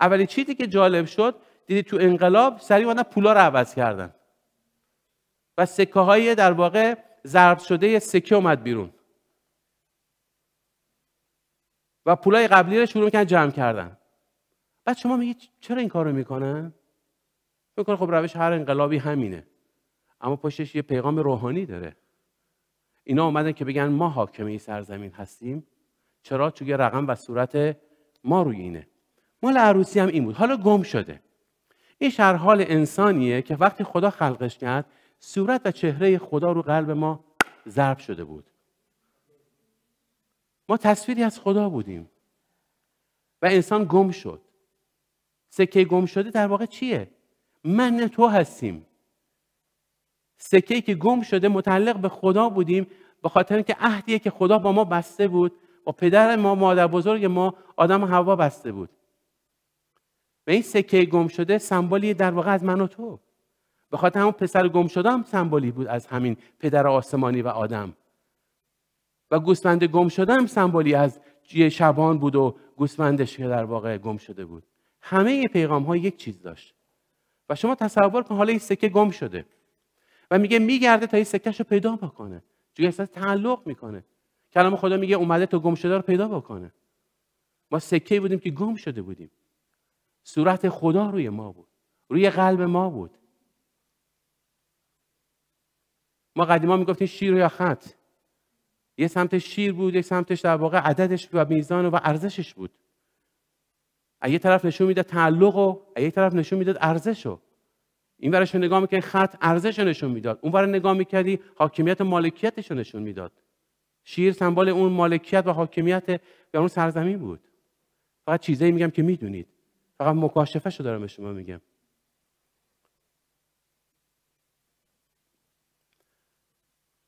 اولین چیزی که جالب شد دیدی تو انقلاب سری اومدن پولا رو عوض کردن و سکه های در واقع ضرب شده سکه اومد بیرون و پولای قبلی رو شروع میکنن جمع کردن بعد شما میگید چرا این کارو میکنن میکنه خب روش هر انقلابی همینه اما پشتش یه پیغام روحانی داره اینا اومدن که بگن ما حاکم این سرزمین هستیم چرا چون رقم و صورت ما روی اینه مال عروسی هم این بود حالا گم شده این شرحال انسانیه که وقتی خدا خلقش کرد صورت و چهره خدا رو قلب ما ضرب شده بود ما تصویری از خدا بودیم و انسان گم شد سکه گم شده در واقع چیه من تو هستیم سکه که گم شده متعلق به خدا بودیم به خاطر اینکه عهدیه که خدا با ما بسته بود با پدر ما مادر بزرگ ما آدم هوا بسته بود و این سکه گم شده سمبلی در واقع از من و تو به خاطر همون پسر گم شده هم سمبولی بود از همین پدر آسمانی و آدم و گوسفند گم شده هم سمبولی از یه شبان بود و گوسفندش که در واقع گم شده بود همه پیغام ها یک چیز داشت و شما تصور کن حالا این سکه گم شده و میگه میگرده تا این سکهش رو پیدا بکنه چون احساس تعلق میکنه کلام خدا میگه اومده تو گم شده رو پیدا بکنه ما سکه بودیم که گم شده بودیم صورت خدا روی ما بود روی قلب ما بود ما قدیما میگفتیم شیر یا خط یه سمت شیر بود یک سمتش در واقع عددش و میزان و ارزشش بود از یه طرف نشون میداد تعلق و از یه طرف نشون میداد ارزش رو این ورش رو نگاه میکردی خط ارزش نشون میداد اون ور نگاه میکردی حاکمیت و مالکیتش رو نشون میداد شیر سمبل اون مالکیت و حاکمیت به اون سرزمین بود فقط چیزایی میگم که میدونید فقط مکاشفه دارم به شما میگم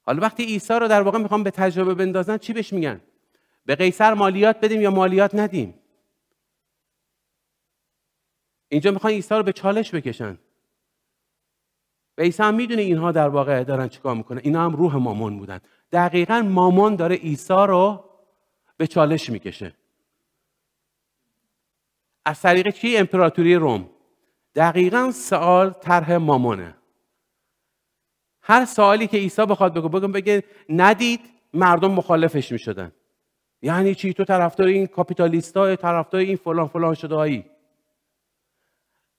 حالا وقتی عیسی رو در واقع میخوام به تجربه بندازن چی بهش میگن به قیصر مالیات بدیم یا مالیات ندیم اینجا میخوان عیسی رو به چالش بکشن و عیسی هم میدونه اینها در واقع دارن چیکار میکنن اینا هم روح مامون بودن دقیقا مامون داره عیسی رو به چالش میکشه از طریق چی؟ امپراتوری روم دقیقا سوال طرح مامونه هر سوالی که عیسی بخواد بگه بگم بگه ندید مردم مخالفش میشدن یعنی چی تو طرفدار این کاپیتالیستا طرفدار این فلان فلان شدهایی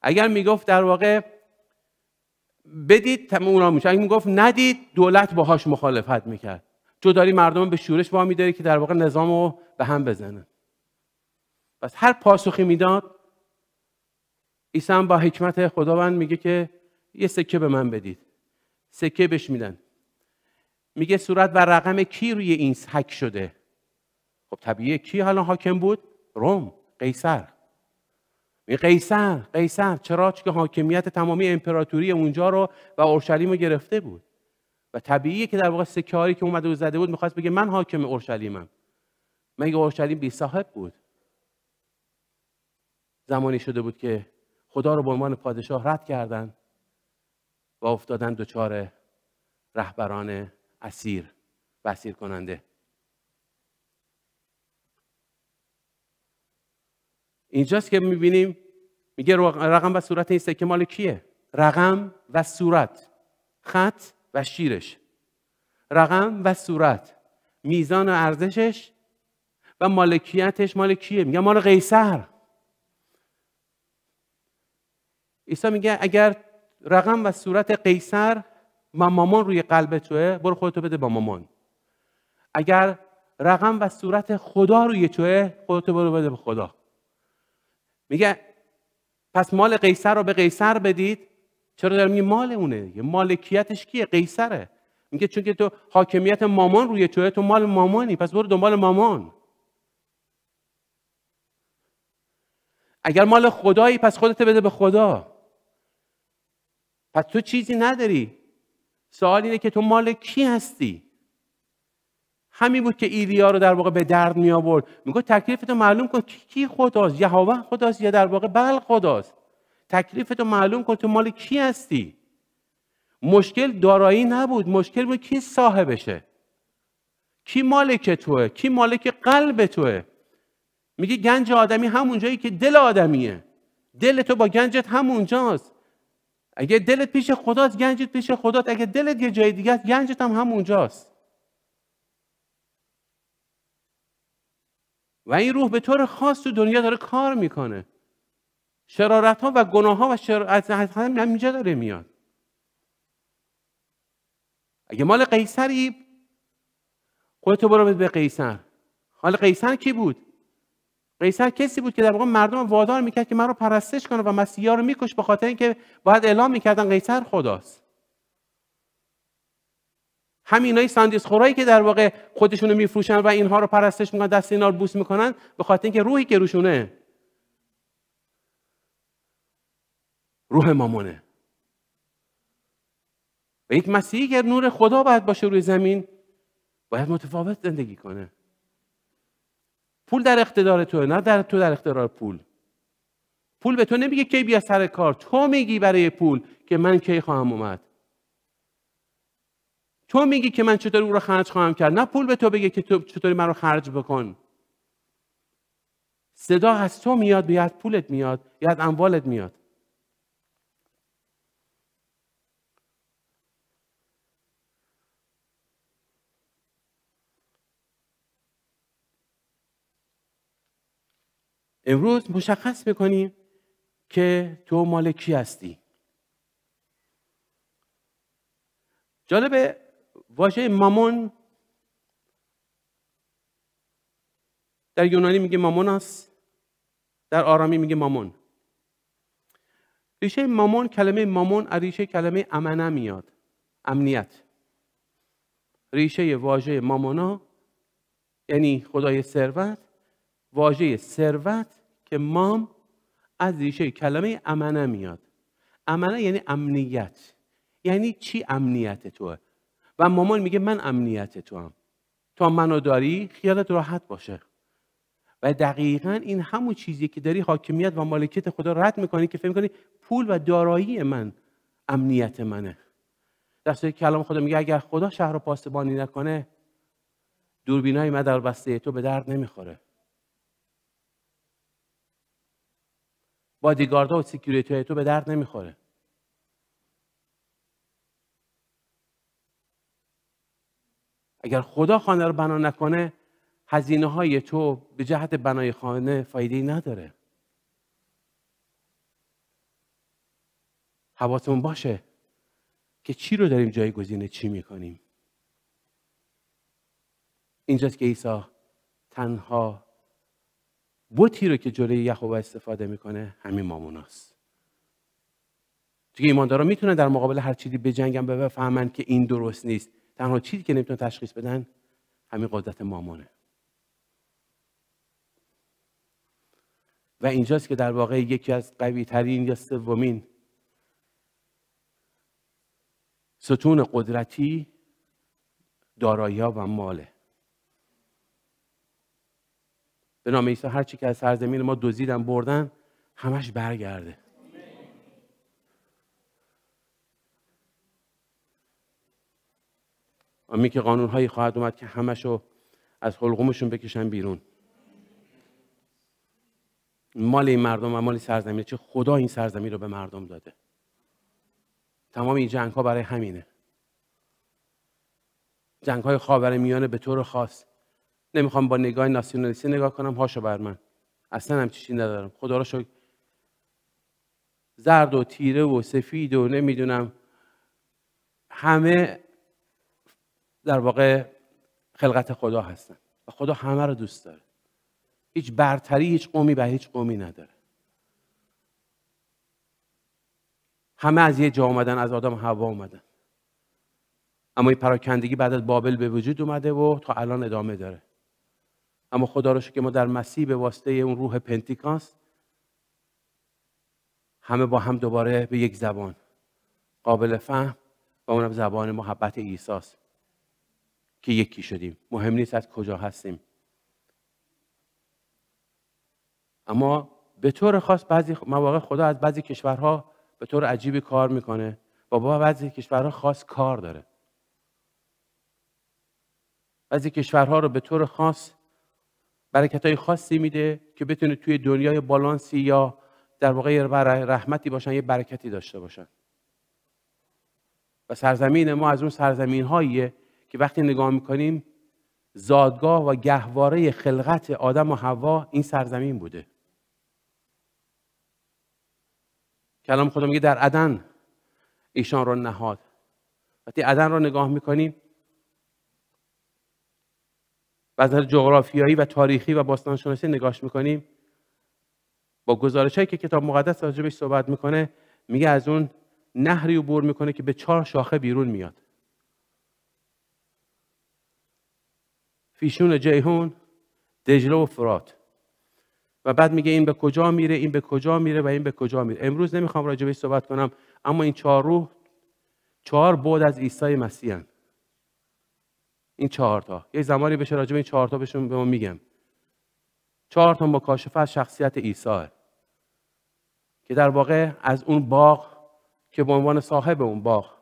اگر میگفت در واقع بدید تمام اونا میشه اگر میگفت ندید دولت باهاش مخالفت میکرد تو داری مردم به شورش با میداری که در واقع نظام رو به هم بزنه پس هر پاسخی میداد عیسی با حکمت خداوند میگه که یه سکه به من بدید سکه بهش میدن میگه صورت و رقم کی روی این حک شده خب طبیعیه کی حالا حاکم بود روم قیصر قیصر قیصر چرا که حاکمیت تمامی امپراتوری اونجا رو و اورشلیم رو گرفته بود و طبیعیه که در واقع سکاری که اومده و زده بود میخواست بگه من حاکم اورشلیمم مگه اورشلیم بی صاحب بود زمانی شده بود که خدا رو به عنوان پادشاه رد کردن و افتادن دچار رهبران اسیر و اسیر کننده اینجاست که میبینیم میگه رقم و صورت این سکه مال کیه رقم و صورت خط و شیرش رقم و صورت میزان و ارزشش و مالکیتش مال کیه میگه مال قیصر عیسی میگه اگر رقم و صورت قیصر و مامان روی قلب توه برو خودتو بده با مامان اگر رقم و صورت خدا روی توه خودتو برو بده به خدا میگه پس مال قیصر رو به قیصر بدید چرا دارم میگه مال اونه دیگه مالکیتش کیه قیصره میگه چون که تو حاکمیت مامان روی توه تو مال مامانی پس برو دنبال مامان اگر مال خدایی پس خودت بده به خدا پس تو چیزی نداری سوال اینه که تو مال کی هستی همین بود که ایلیا رو در واقع به درد می آورد میگه تو معلوم کن کی خداست یهوه خداست یا در واقع بل خداست تو معلوم کن تو مال کی هستی مشکل دارایی نبود مشکل بود کی صاحبشه کی مالک توه کی مالک قلب توه میگه گنج آدمی همون جایی که دل آدمیه دل تو با گنجت همونجاست اگه دلت پیش خداست گنجت پیش خدات اگه دلت یه جای دیگه است گنجت هم اونجاست و این روح به طور خاص تو دنیا داره کار میکنه شرارت ها و گناه ها و شرارت هم اینجا داره میاد اگه مال قیصری خودتو برو به قیصر حال قیصر کی بود قیصر کسی بود که در واقع مردم وادار میکرد که من رو پرستش کنه و مسیحا رو میکش به خاطر اینکه باید اعلام میکردن قیصر خداست همینای ساندیس خورایی که در واقع خودشونو میفروشن و اینها رو پرستش میکنن دست اینا رو بوس میکنن به خاطر اینکه روحی که روشونه روح مامونه و یک مسیحی که نور خدا باید باشه روی زمین باید متفاوت زندگی کنه پول در اقتدار تو نه در تو در اقتدار پول پول به تو نمیگه کی بیا سر کار تو میگی برای پول که من کی خواهم اومد تو میگی که من چطوری او رو خرج خواهم کرد نه پول به تو بگه که تو چطوری من رو خرج بکن صدا از تو میاد بیاد پولت میاد یا از اموالت میاد امروز مشخص میکنیم که تو مال کی هستی جالب واژه مامون در یونانی میگه مامون است در آرامی میگه مامون ریشه مامون کلمه مامون از ریشه کلمه امنه میاد امنیت ریشه واژه مامونا یعنی خدای ثروت واژه ثروت که مام از ریشه کلمه امنه میاد امنه یعنی امنیت یعنی چی امنیت توه و مامان میگه من امنیت تو هم تا منو داری خیالت راحت باشه و دقیقا این همون چیزی که داری حاکمیت و مالکیت خدا رد میکنی که فکر میکنی پول و دارایی من امنیت منه دست کلام خدا میگه اگر خدا شهر رو پاسبانی نکنه دوربینای من در بسته تو به درد نمیخوره بادیگاردا و سیکیوریتی های تو به درد نمیخوره اگر خدا خانه رو بنا نکنه هزینه های تو به جهت بنای خانه فایده نداره حواسمون باشه که چی رو داریم جایگزین چی میکنیم اینجاست که عیسی تنها بوتی رو که جلوی یهوه استفاده میکنه همین ماموناست دیگه ایماندارا میتونه در مقابل هر چیزی بجنگن و بفهمن که این درست نیست تنها چیزی که نمیتونن تشخیص بدن همین قدرت مامونه و اینجاست که در واقع یکی از قوی ترین یا سومین ستون قدرتی دارایی و ماله به نام عیسی هر چی که از سرزمین ما دزدیدن بردن همش برگرده امی که قانونهایی خواهد اومد که رو از حلقومشون بکشن بیرون مال این مردم و مال سرزمین چه خدا این سرزمین رو به مردم داده تمام این جنگ ها برای همینه جنگ های خاور میانه به طور خاص نمیخوام با نگاه ناسیونالیستی نگاه کنم هاشو بر من اصلا هم چیزی ندارم خدا را شکر زرد و تیره و سفید و نمیدونم همه در واقع خلقت خدا هستن و خدا همه رو دوست داره هیچ برتری هیچ قومی به هیچ قومی نداره همه از یه جا آمدن از آدم هوا آمدن اما این پراکندگی بعد از بابل به وجود اومده و تا الان ادامه داره اما خدا رو که ما در مسیح به واسطه اون روح پنتیکاست همه با هم دوباره به یک زبان قابل فهم و اونم زبان محبت ایساست که یکی شدیم مهم نیست از کجا هستیم اما به طور خاص بعضی مواقع خدا از بعضی کشورها به طور عجیبی کار میکنه و با بعضی کشورها خاص کار داره بعضی کشورها رو به طور خاص برکت های خاصی میده که بتونه توی دنیای بالانسی یا در واقع رحمتی باشن یه برکتی داشته باشن و سرزمین ما از اون سرزمین هاییه که وقتی نگاه میکنیم زادگاه و گهواره خلقت آدم و حوا این سرزمین بوده کلام خدا میگه در عدن ایشان رو نهاد وقتی عدن رو نگاه میکنیم و از جغرافیایی و تاریخی و باستانشناسی نگاش میکنیم با گزارش هایی که کتاب مقدس راجع بهش صحبت میکنه میگه از اون نهری بور میکنه که به چهار شاخه بیرون میاد فیشون جیهون دجله و فرات و بعد میگه این به کجا میره این به کجا میره و این به کجا میره امروز نمیخوام راجع بهش صحبت کنم اما این چهار روح چهار بعد از عیسی مسیح این چهارتا یه زمانی بشه راجع به این چهارتا بهشون به ما میگم چهار تا مکاشفه از شخصیت عیسی که در واقع از اون باغ که به عنوان صاحب اون باغ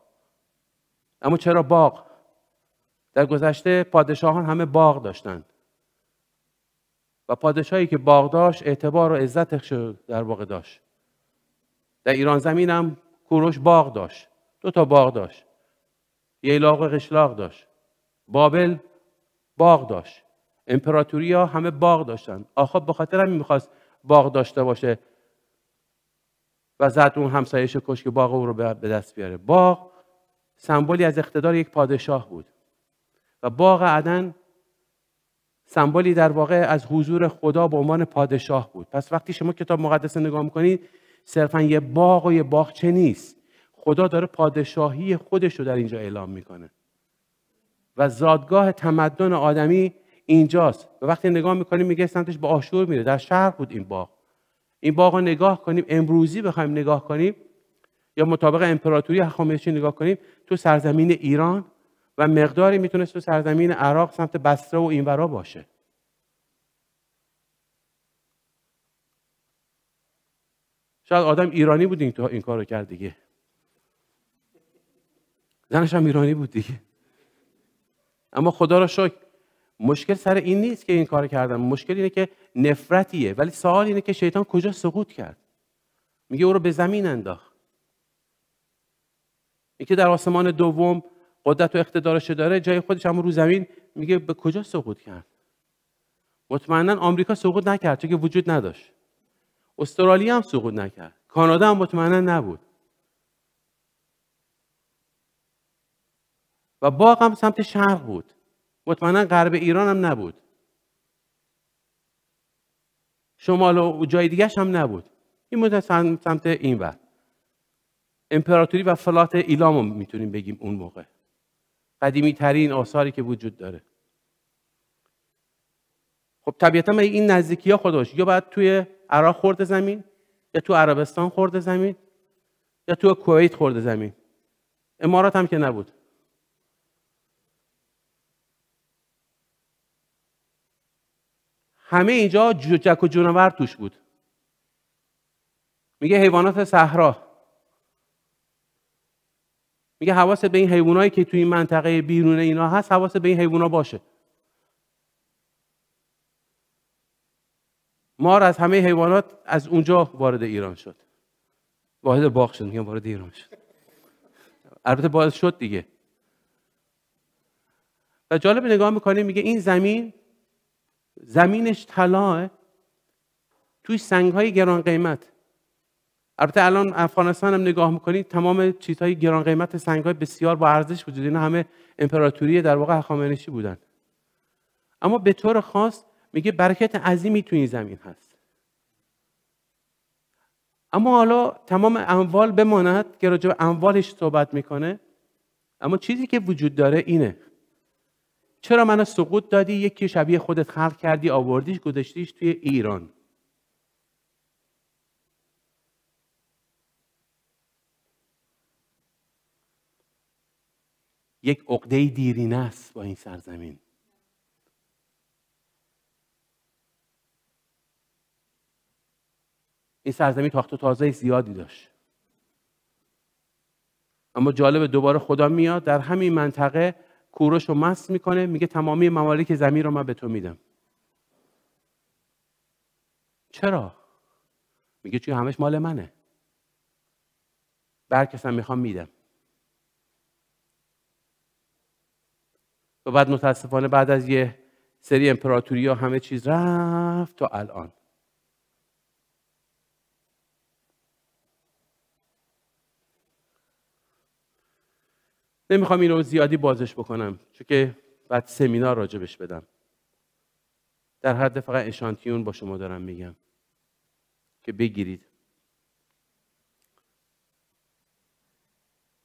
اما چرا باغ در گذشته پادشاهان همه باغ داشتند و پادشاهی که باغ داشت اعتبار و عزتش در واقع داشت در ایران زمینم کوروش باغ داشت دو تا باغ داشت یه لاغ و قشلاق داشت بابل باغ داشت امپراتوری ها همه باغ داشتن آخاب خب، به خاطر همین میخواست باغ داشته باشه و زد اون همسایش کش که باغ او رو به دست بیاره باغ سمبولی از اقتدار یک پادشاه بود و باغ عدن سمبولی در واقع از حضور خدا به عنوان پادشاه بود پس وقتی شما کتاب مقدس نگاه میکنید صرفا یه باغ و یه باغچه نیست خدا داره پادشاهی خودش رو در اینجا اعلام میکنه و زادگاه تمدن آدمی اینجاست و وقتی نگاه میکنیم میگه سمتش به آشور میره در شرق بود این باغ این باغ رو نگاه کنیم امروزی بخوایم نگاه کنیم یا مطابق امپراتوری هخامنشی نگاه کنیم تو سرزمین ایران و مقداری میتونست تو سرزمین عراق سمت بصره و اینورا باشه شاید آدم ایرانی بود این, این کارو کرد دیگه زنش هم ایرانی بود دیگه اما خدا را شکر مشکل سر این نیست که این کار کردن. مشکل اینه که نفرتیه ولی سوال اینه که شیطان کجا سقوط کرد میگه او رو به زمین انداخت اینکه که در آسمان دوم قدرت و اقتدارش داره جای خودش هم رو زمین میگه به کجا سقوط کرد مطمئنا آمریکا سقوط نکرد چون که وجود نداشت استرالیا هم سقوط نکرد کانادا هم مطمئنا نبود و باغ هم سمت شرق بود مطمئنا غرب ایران هم نبود شمال و جای دیگه هم نبود این مدت سمت این ور امپراتوری و فلات ایلام میتونیم بگیم اون موقع قدیمی ترین آثاری که وجود داره خب طبیعتا این نزدیکی ها خودش یا باید توی عراق خورده زمین یا تو عربستان خورده زمین یا تو کویت خورده زمین امارات هم که نبود همه اینجا جک و جونور توش بود میگه حیوانات صحرا میگه حواست به این حیوانایی که توی این منطقه بیرون اینا هست حواست به این حیوانا باشه مار از همه حیوانات از اونجا وارد ایران شد وارد باغ شد میگم وارد ایران شد البته باز شد دیگه و جالب نگاه میکنیم میگه این زمین زمینش طلاه توی سنگ های گران قیمت البته الان افغانستان هم نگاه میکنید تمام چیزهای گران قیمت سنگ های بسیار با ارزش وجود اینا همه امپراتوری در واقع هخامنشی بودن اما به طور خاص میگه برکت عظیمی توی این زمین هست اما حالا تمام اموال بماند که راجع اموالش صحبت میکنه اما چیزی که وجود داره اینه چرا منو سقوط دادی یکی شبیه خودت خلق کردی آوردیش گذاشتیش توی ایران یک عقده دیرینه است با این سرزمین این سرزمین تاخت و تازه زیادی داشت اما جالب دوباره خدا میاد در همین منطقه کوروش رو مس میکنه میگه تمامی ممالک زمین رو من به تو میدم چرا میگه چون همش مال منه برکسم میخوام میدم و بعد متاسفانه بعد از یه سری امپراتوری ها همه چیز رفت تا الان نمیخوام رو زیادی بازش بکنم چون که بعد سمینار راجبش بدم در حد فقط اشانتیون با شما دارم میگم که بگیرید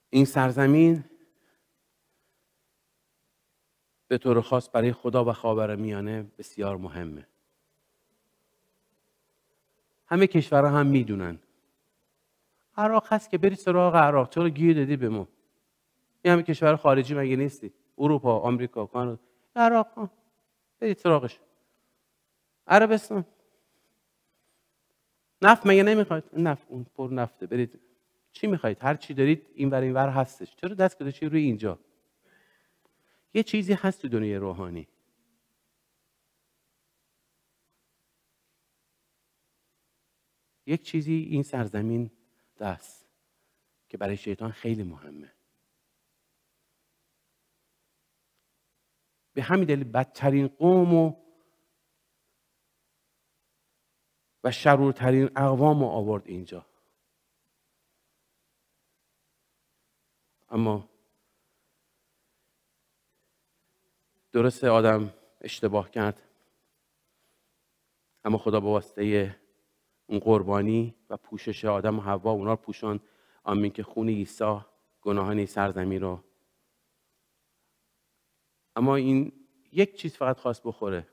این سرزمین به طور خاص برای خدا و خاور میانه بسیار مهمه همه کشورها هم میدونن عراق هست که بری سراغ عراق چرا گیر دادی به ما این همه کشور خارجی مگه نیستی اروپا آمریکا کانادا عراق برید سراغش عربستان نفت مگه نمیخواید نفت اون پر نفته برید چی میخواید هر چی دارید این ور این ور هستش چرا دست گذاشتی روی اینجا یه چیزی هست تو دنیای روحانی یک چیزی این سرزمین دست که برای شیطان خیلی مهمه به همین دلیل بدترین قوم و و شرورترین اقوام رو آورد اینجا اما درست آدم اشتباه کرد اما خدا به واسطه اون قربانی و پوشش آدم و حوا اونا رو پوشان آمین که خون عیسی گناهانی سرزمین رو اما این یک چیز فقط خواست بخوره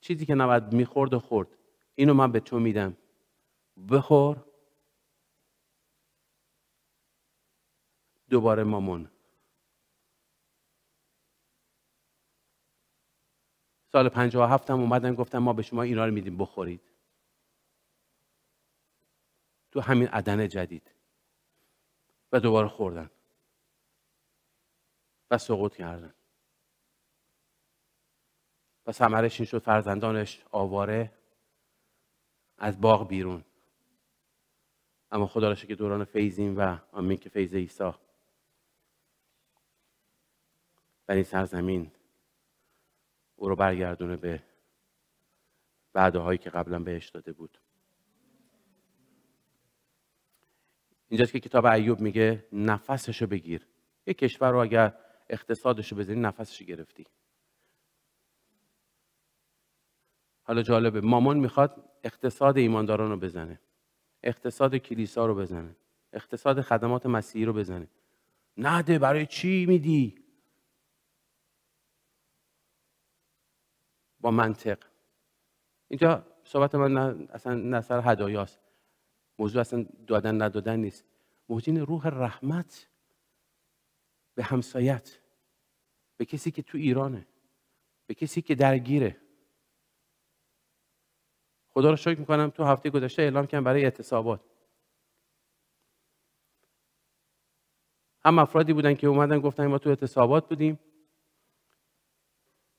چیزی که نباید میخورد و خورد اینو من به تو میدم بخور دوباره مامون سال 57 هم اومدن گفتن ما به شما اینا رو میدیم بخورید تو همین عدن جدید و دوباره خوردن و سقوط کردن و سمرش این شد فرزندانش آواره از باغ بیرون اما خدا را که دوران فیزین و آمین که فیض ایسا بر این سرزمین او رو برگردونه به وعده هایی که قبلا بهش داده بود اینجاست که کتاب ایوب میگه نفسشو بگیر یک کشور رو اگر اقتصادشو بزنی نفسشو گرفتی حالا جالبه مامان میخواد اقتصاد ایمانداران رو بزنه اقتصاد کلیسا رو بزنه اقتصاد خدمات مسیحی رو بزنه نده برای چی میدی با منطق اینجا صحبت من اصلا نصر هدایاست موضوع اصلا دادن ندادن نیست موجین روح رحمت به همسایت به کسی که تو ایرانه به کسی که درگیره خدا رو شکر میکنم تو هفته گذشته اعلام کردم برای اعتصابات هم افرادی بودن که اومدن گفتن ما تو اعتصابات بودیم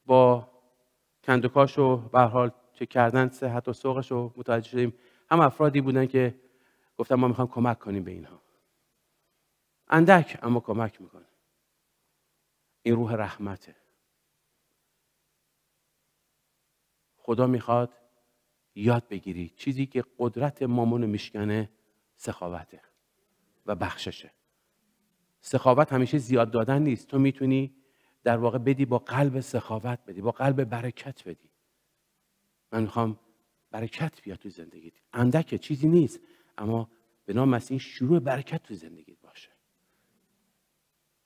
با کندوکاش و به حال چه کردن صحت و سوقش رو متوجه شدیم هم افرادی بودن که گفتن ما میخوام کمک کنیم به اینها اندک اما کمک میکنه این روح رحمته خدا میخواد یاد بگیری چیزی که قدرت مامون میشکنه سخاوته و بخششه سخاوت همیشه زیاد دادن نیست تو میتونی در واقع بدی با قلب سخاوت بدی با قلب برکت بدی من میخوام برکت بیاد تو زندگیت اندکه چیزی نیست اما به نام مسیح شروع برکت تو زندگیت باشه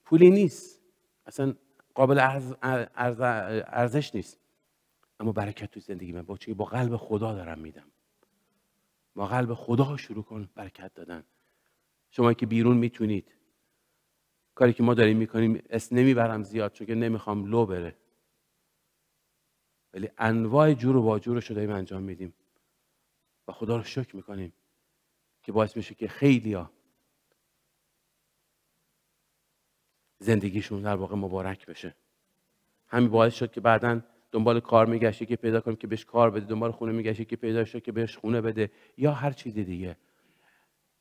پولی نیست اصلا قابل ارزش نیست اما برکت تو زندگی من با چی با قلب خدا دارم میدم با قلب خدا شروع کن برکت دادن شما که بیرون میتونید کاری که ما داریم میکنیم اس نمیبرم زیاد چون که نمیخوام لو بره ولی انواع جور و واجور رو شده انجام میدیم و خدا رو شکر میکنیم که باعث میشه که خیلی ها زندگیشون در واقع مبارک بشه همین باعث شد که بعدا دنبال کار میگشته که پیدا کنیم که بهش کار بده دنبال خونه میگشته که پیدا شد که بهش خونه بده یا هر چیز دیگه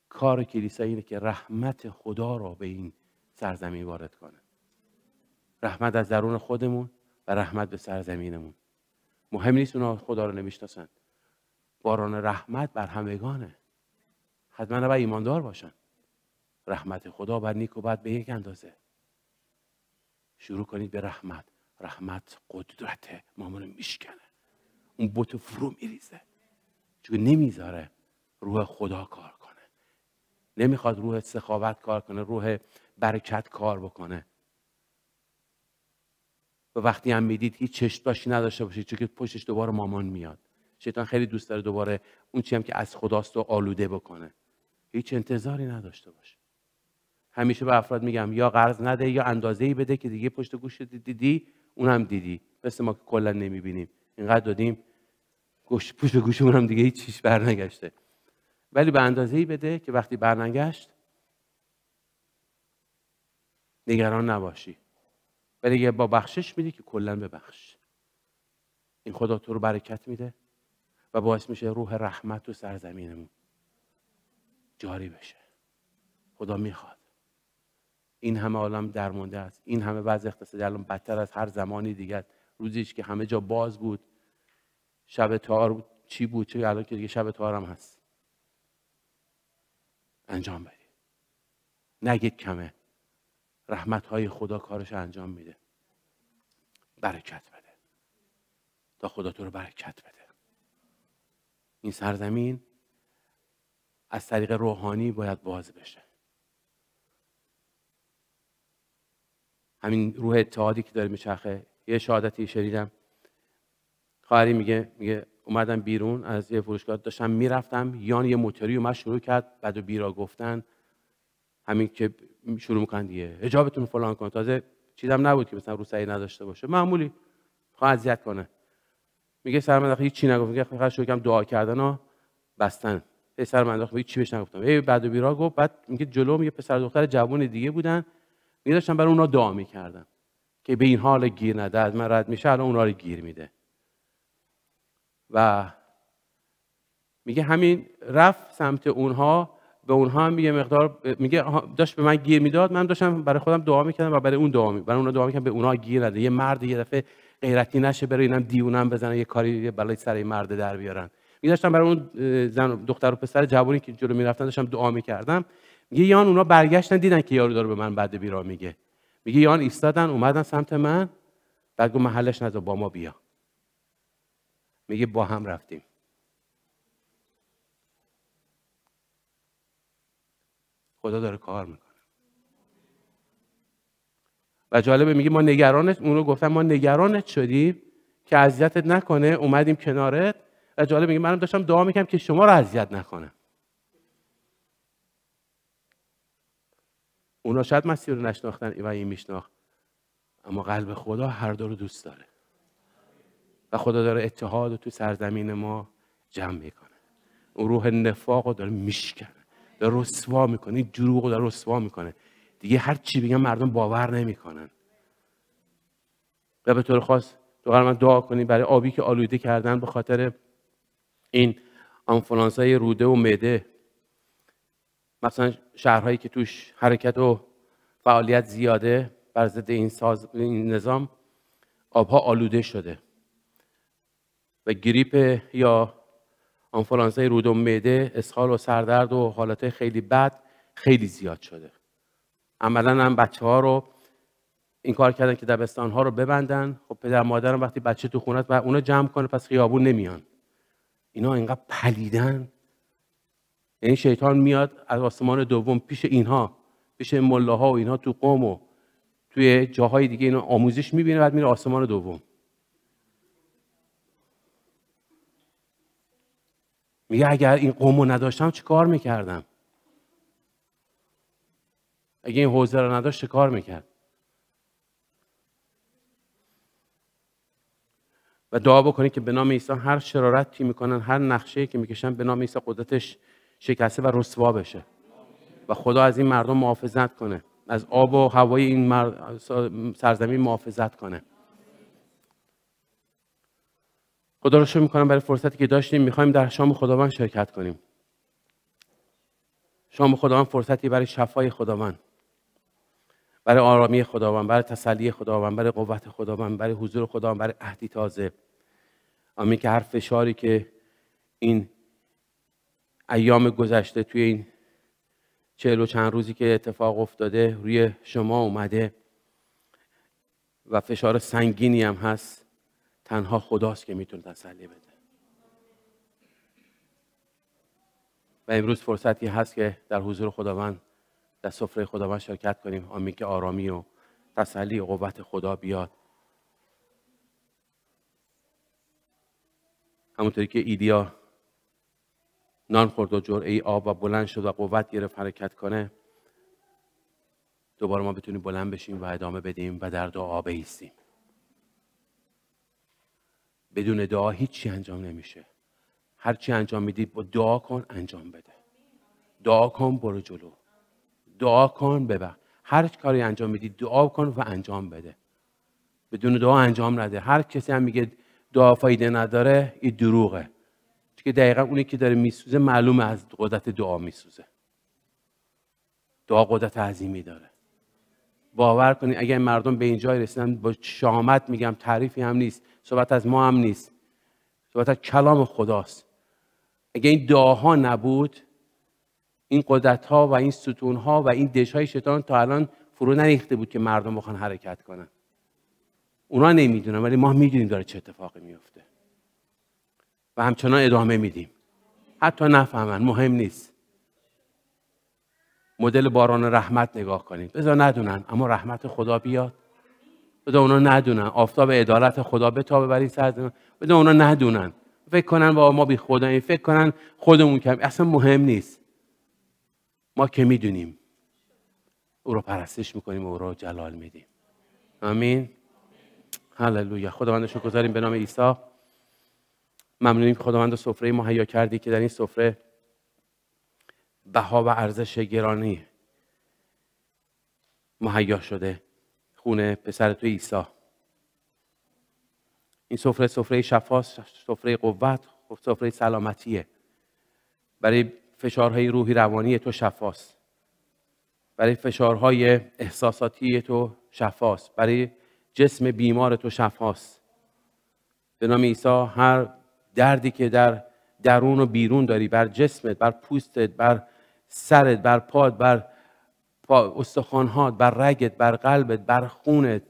کار کلیسا اینه که رحمت خدا را به این سرزمین وارد کنه رحمت از درون خودمون و رحمت به سرزمینمون مهم نیست اونا خدا رو نمیشناسن باران رحمت بر همگانه حتما باید ایماندار باشن رحمت خدا بر نیک و بد به یک اندازه شروع کنید به رحمت رحمت قدرت مامانو میشکنه اون بوت فرو میریزه چون نمیذاره روح خدا کار کنه نمیخواد روح سخاوت کار کنه روح برکت کار بکنه و وقتی هم میدید هیچ باشی نداشته باشید چون که پشتش دوباره مامان میاد شیطان خیلی دوست داره دوباره اون چی هم که از خداست آلوده بکنه هیچ انتظاری نداشته باشه همیشه به افراد میگم یا قرض نده یا اندازه بده که دیگه پشت گوش دیدی اونم دیدی مثل ما که کلا نمیبینیم اینقدر دادیم گوش پوش به گوشمون هم دیگه هیچ چیز برنگشته ولی به اندازه ای بده که وقتی برنگشت نگران نباشی ولی یه با بخشش میدی که کلا ببخش این خدا تو رو برکت میده و باعث میشه روح رحمت تو سرزمینمون جاری بشه خدا میخواد این همه عالم درمانده است این همه وضع اقتصادی الان بدتر از هر زمانی دیگر روزیش که همه جا باز بود شب تار چی بود چه الان که دیگه شب تارم هست انجام بده. نگید کمه رحمت های خدا کارش انجام میده برکت بده تا خدا تو رو برکت بده این سرزمین از طریق روحانی باید باز بشه همین روح اتحادی که داره میچرخه یه شهادتی شنیدم خواهری میگه میگه اومدم بیرون از یه فروشگاه داشتم میرفتم یان یه موتوری اومد شروع کرد بعد و بیرا گفتن همین که شروع میکنن دیگه اجابتون فلان کن تازه چیزم نبود که مثلا روسری نداشته باشه معمولی خواهد اذیت کنه میگه سرمنداخ هیچ چی نگفت میگه خیلی شروع کردم دعا کردن و بستن هی سرمنداخ هیچ چی بهش نگفتم هی بعد و بیرا گفت بعد میگه جلو یه پسر دختر جوان دیگه بودن می داشتم برای اونا دعا کردم که به این حال گیر نده از من رد میشه الان اونا رو گیر میده و میگه همین رفت سمت اونها به اونها هم میگه مقدار میگه داشت به من گیر میداد من داشتم برای خودم دعا میکردم و برای اون دعا می برای اونا دعا میکردم به اونها گیر نده یه مرد یه دفعه غیرتی نشه بره اینم دیونم بزنه یه کاری یه بلای سر این مرد در بیارن می داشتم برای اون زن دختر و پسر جوونی که جلو میرفتن داشتم دعا کردم میگه یان اونا برگشتن دیدن که یارو داره به من بعد بیرا میگه میگه یان ایستادن اومدن سمت من بعد گفت محلش نذار با ما بیا میگه با هم رفتیم خدا داره کار میکنه و جالبه میگه ما نگرانت اونو گفتم ما نگرانت شدیم که اذیتت نکنه اومدیم کنارت و جالب میگه منم داشتم دعا میکنم که شما رو اذیت نکنم اونا شاید مسیح رو نشناختن و این میشناخت اما قلب خدا هر دو رو دوست داره و خدا داره اتحاد رو تو سرزمین ما جمع میکنه اون روح نفاق رو داره میشکنه داره رسوا میکنه این دروغ رو داره رسوا میکنه دیگه هر چی بگم مردم باور نمیکنن و به طور خاص دو من دعا کنیم برای آبی که آلوده کردن به خاطر این آنفولانس روده و مده مثلا شهرهایی که توش حرکت و فعالیت زیاده بر ضد این, این نظام آبها آلوده شده و گریپ یا آنفولانزای رود و معده اسهال و سردرد و حالت خیلی بد خیلی زیاد شده عملا هم بچه ها رو این کار کردن که دبستان ها رو ببندن خب پدر مادرم وقتی بچه تو خونت و اونا جمع کنه پس خیابون نمیان اینا اینقدر پلیدن یعنی شیطان میاد از آسمان دوم پیش اینها پیش ملاها و اینها تو قوم و توی جاهای دیگه اینا آموزش میبینه بعد میره آسمان دوم میگه اگر این قوم رو نداشتم چه کار میکردم اگه این حوزه رو نداشت چه کار میکرد و دعا بکنید که به نام عیسی هر شرارتی میکنن هر نقشه که میکشن به نام عیسی قدرتش شکسته و رسوا بشه و خدا از این مردم محافظت کنه از آب و هوای این مرد سرزمین محافظت کنه خدا رو شکر میکنم برای فرصتی که داشتیم میخوایم در شام خداوند شرکت کنیم شام خداوند فرصتی برای شفای خداوند برای آرامی خداوند برای تسلی خداوند برای قوت خداوند برای حضور خداوند برای عهدی تازه آمین که هر فشاری که این ایام گذشته توی این چهل و چند روزی که اتفاق افتاده روی شما اومده و فشار سنگینی هم هست تنها خداست که میتونه تسلی بده و امروز فرصتی هست که در حضور خداوند در سفره خداوند شرکت کنیم آمین که آرامی و تسلی و قوت خدا بیاد همونطوری که ایدیا نان خورد و جرعه آب و بلند شد و قوت گرفت حرکت کنه دوباره ما بتونیم بلند بشیم و ادامه بدیم و در دعا بیستیم بدون دعا هیچی انجام نمیشه هر چی انجام میدی با دعا کن انجام بده دعا کن برو جلو دعا کن ببر هر کاری انجام میدی دعا کن و انجام بده بدون دعا انجام نده هر کسی هم میگه دعا فایده نداره این دروغه که دقیقا اونی که داره میسوزه معلومه از قدرت دعا میسوزه دعا قدرت عظیمی داره باور کنید اگر مردم به اینجا رسیدن با شامت میگم تعریفی هم نیست صحبت از ما هم نیست صحبت از کلام خداست اگر این دعاها نبود این قدرت ها و این ستون ها و این دش های شیطان تا الان فرو نریخته بود که مردم بخوان حرکت کنن اونا نمیدونن ولی ما میدونیم داره چه اتفاقی میفته و همچنان ادامه میدیم حتی نفهمن مهم نیست مدل باران رحمت نگاه کنید بذار ندونن اما رحمت خدا بیاد بذار اونا ندونن آفتاب عدالت خدا به تا ببرید سر بذار اونا ندونن فکر کنن با ما بی خدا این فکر کنن خودمون کم اصلا مهم نیست ما که میدونیم او رو پرستش میکنیم و او رو جلال میدیم آمین هللویا خداوند شکر گذاریم به نام عیسی ممنونیم خداوند سفره مهیا کردی که در این سفره بها و ارزش گرانی مهیا شده خونه پسر تو عیسی این سفره سفره شفاست سفره قوت سفره سلامتیه برای فشارهای روحی روانی تو شفاست برای فشارهای احساساتی تو شفاست برای جسم بیمار تو شفاست به نام عیسی هر دردی که در درون و بیرون داری بر جسمت بر پوستت بر سرت بر پاد بر پا استخوانهات بر رگت بر قلبت بر خونت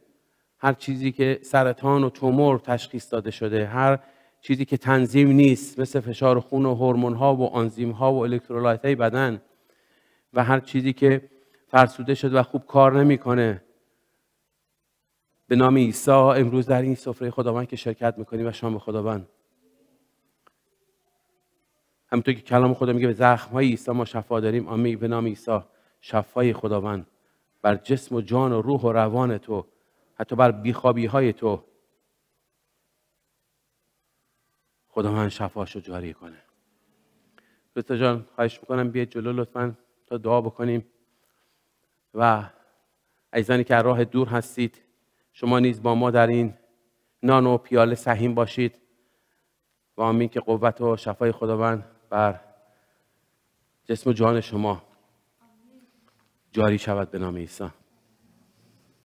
هر چیزی که سرطان و تومور تشخیص داده شده هر چیزی که تنظیم نیست مثل فشار خون و هورمون ها و آنزیم ها و الکترولایت های بدن و هر چیزی که فرسوده شده و خوب کار نمیکنه به نام عیسی امروز در این سفره خداوند که شرکت میکنیم و شام خداوند همینطور که کلام خدا میگه به زخم های عیسی ما شفا داریم آمین به نام عیسی شفای خداوند بر جسم و جان و روح و روان تو حتی بر بیخوابی های تو خداوند شفاشو جاری کنه دوستا جان خواهش میکنم بیاید جلو لطفا تا دعا بکنیم و عزیزانی که از راه دور هستید شما نیز با ما در این نان و پیاله سهیم باشید و آمین که قوت و شفای خداوند بر جسم و جان شما جاری شود به نام عیسی